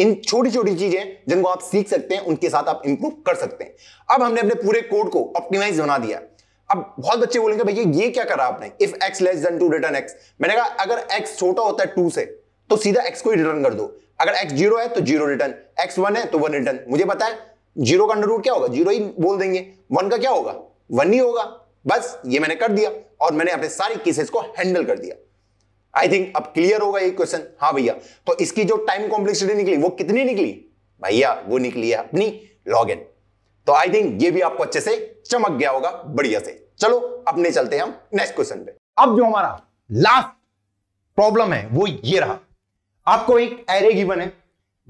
इन छोटी छोटी चीजें जिनको आप सीख सकते हैं उनके साथ आप इंप्रूव कर सकते हैं अब हमने अपने पूरे कोड को ऑप्टिमाइज बना दिया है अब बहुत बच्चे बोलेंगे भैया ये क्या करा आपने if X less than two return X मैंने कहा अगर एक्स छोटा होता है टू से तो सीधा एक्स को ही रिटर्न कर दो अगर एक्स जीरो है तो जीरो रिटर्न एक्स वन है तो वन रिटर्न मुझे पता है जीरो का अंडर रूट क्या होगा जीरो ही बोल देंगे वन का क्या होगा वन ही होगा बस ये मैंने कर दिया और मैंने अपने सारे केसेस को हैंडल कर दिया आई थिंक अब क्लियर होगा ये क्वेश्चन हाँ भैया तो इसकी जो टाइम कॉम्प्लेक्सिटी निकली वो कितनी निकली भैया वो निकली है अपनी लॉग इन तो आई थिंक ये भी आपको अच्छे से चमक गया होगा बढ़िया से चलो अपने चलते हम नेक्स्ट क्वेश्चन पे अब जो हमारा लास्ट प्रॉब्लम है वो ये रहा आपको एक एरे गिवन है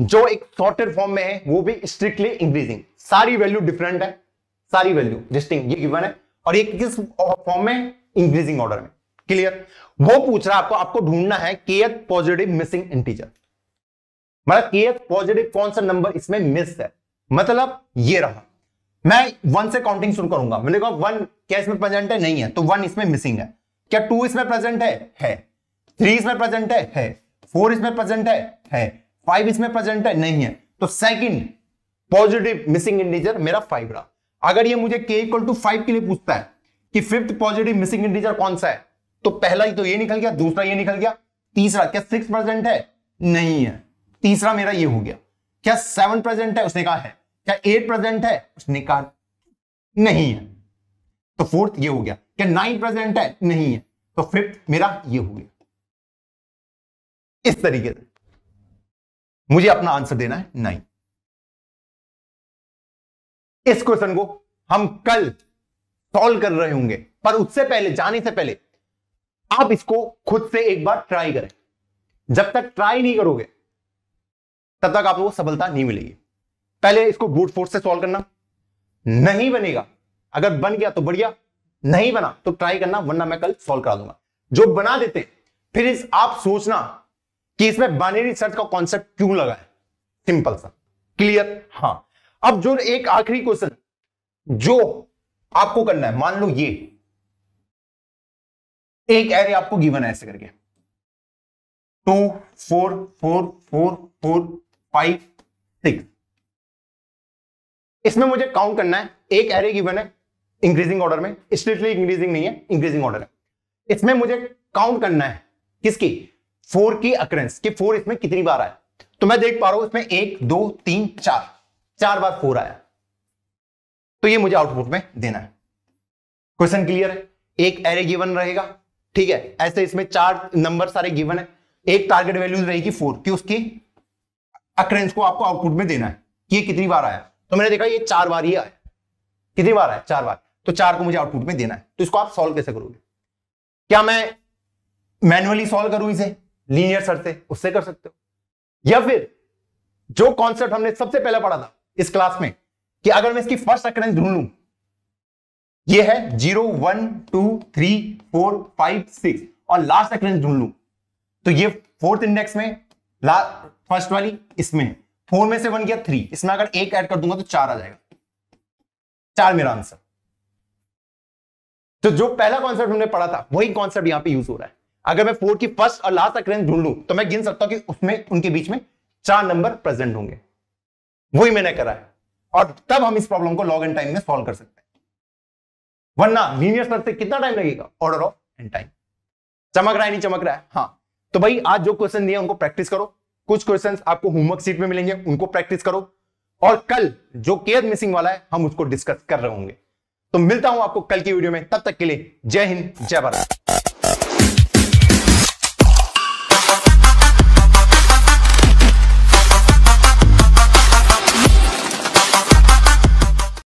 जो एक सॉर्टेड फॉर्म में है वो भी स्ट्रिक्टली इंक्रीजिंग सारी वैल्यू डिफरेंट है सारी वैल्यू डिस्टिंग ये गिवन है और ये किस फॉर्म में इंक्रीजिंग ऑर्डर में क्लियर वो पूछ रहा है आपको आपको ढूंढना है केएथ पॉजिटिव मिसिंग इंटीजर मतलब केएथ पॉजिटिव कौन सा नंबर इसमें मिस है मतलब ये रहा मैं वन से काउंटिंग शुरू करूंगा मैंने कहा वन क्या इसमें प्रेजेंट है नहीं है तो वन इसमें मिसिंग है क्या टू इसमें प्रेजेंट है है थ्री इसमें प्रेजेंट है है फोर इसमें प्रेजेंट है है फाइव इसमें प्रेजेंट है नहीं है तो सेकंड पॉजिटिव मिसिंग इंटीजर मेरा फाइव रहा अगर ये मुझे के इक्वल टू फाइव के लिए पूछता है कि फिफ्थ पॉजिटिव मिसिंग इंटीजर कौन सा है तो पहला ही तो ये निकल गया दूसरा ये निकल गया तीसरा क्या सिक्स प्रेजेंट है नहीं है तीसरा मेरा ये हो गया क्या सेवन प्रेजेंट है उसने कहा है क्या एट प्रेजेंट है उसने कहा नहीं है तो फोर्थ ये हो गया क्या नाइन प्रेजेंट है नहीं है तो फिफ्थ मेरा ये हो गया इस तरीके से मुझे अपना आंसर देना है नाइन इस क्वेश्चन को हम कल सॉल्व कर रहे होंगे पर उससे पहले जाने से पहले आप इसको खुद से एक बार ट्राई करें जब तक ट्राई नहीं करोगे तब तक आपको सफलता नहीं मिलेगी पहले इसको ब्रूट फोर्स से सॉल्व करना नहीं बनेगा अगर बन गया तो बढ़िया नहीं बना तो ट्राई करना वरना मैं कल सॉल्व करा दूंगा जो बना देते फिर इस आप सोचना कि इसमें बाइनरी सर्च का कॉन्सेप्ट क्यों लगा है सिंपल सा क्लियर हाँ अब जो एक आखिरी क्वेश्चन जो आपको करना है मान लो ये एक एरे आपको गिवन है ऐसे करके two four four four four five six इसमें मुझे काउंट करना है एक एरे गिवन है इंक्रीजिंग ऑर्डर में स्ट्रिक्टली इंक्रीजिंग नहीं है इंक्रीजिंग ऑर्डर है इसमें मुझे काउंट करना है किसकी फोर की अक्रेंस कि फोर इसमें कितनी बार आया तो मैं देख पा रहा हूं इसमें एक दो तीन चार चार बार फोर आया तो ये मुझे आउटपुट में देना है क्वेश्चन क्लियर है एक एरे गिवन रहेगा ठीक है ऐसे इसमें चार नंबर सारे गिवन है एक टारगेट वैल्यूज रहेगी फोर कि उसकी अक्रेंस को आपको आउटपुट में देना है कि ये कितनी बार आया तो मैंने देखा ये चार बार ये आया कितनी बार आया चार बार तो चार को मुझे आउटपुट में देना है तो इसको आप सॉल्व कैसे करोगे क्या मैं मैनुअली सॉल्व करूं इसे लीनियर सर से उससे कर सकते हो या फिर जो कॉन्सेप्ट हमने सबसे पहले पढ़ा था इस क्लास में कि अगर मैं इसकी फर्स्ट अकरेंस ढूंढ लू ये है zero one two three four five six और लास्ट अकरेंस ढूंढ लू तो ये फोर्थ इंडेक्स में फर्स्ट वाली इसमें है फोर में से वन किया थ्री इसमें अगर एक ऐड कर दूंगा तो चार आ जाएगा चार मेरा आंसर तो जो पहला कॉन्सेप्ट हमने पढ़ा था वही कॉन्सेप्ट यहां पे यूज हो रहा है अगर मैं फोर की फर्स्ट और लास्ट तक रेंज लू तो मैं गिन सकता हूं कि उसमें उनके बीच में चार नंबर प्रेजेंट होंगे वही मैंने करा है और तब हम इस प्रॉब्लम को लॉग एंड टाइम में सॉल्व कर सकते हैं वरना लीनियर सर्च से कितना टाइम लगेगा ऑर्डर ऑफ एंड टाइम चमक रहा है नहीं चमक रहा है हाँ तो भाई आज जो क्वेश्चन दिए उनको प्रैक्टिस करो कुछ क्वेश्चन आपको होमवर्क सीट में मिलेंगे उनको प्रैक्टिस करो और कल जो केयर मिसिंग वाला है हम उसको डिस्कस कर रहे होंगे तो मिलता हूं आपको कल की वीडियो में तब तक के लिए जय हिंद जय भारत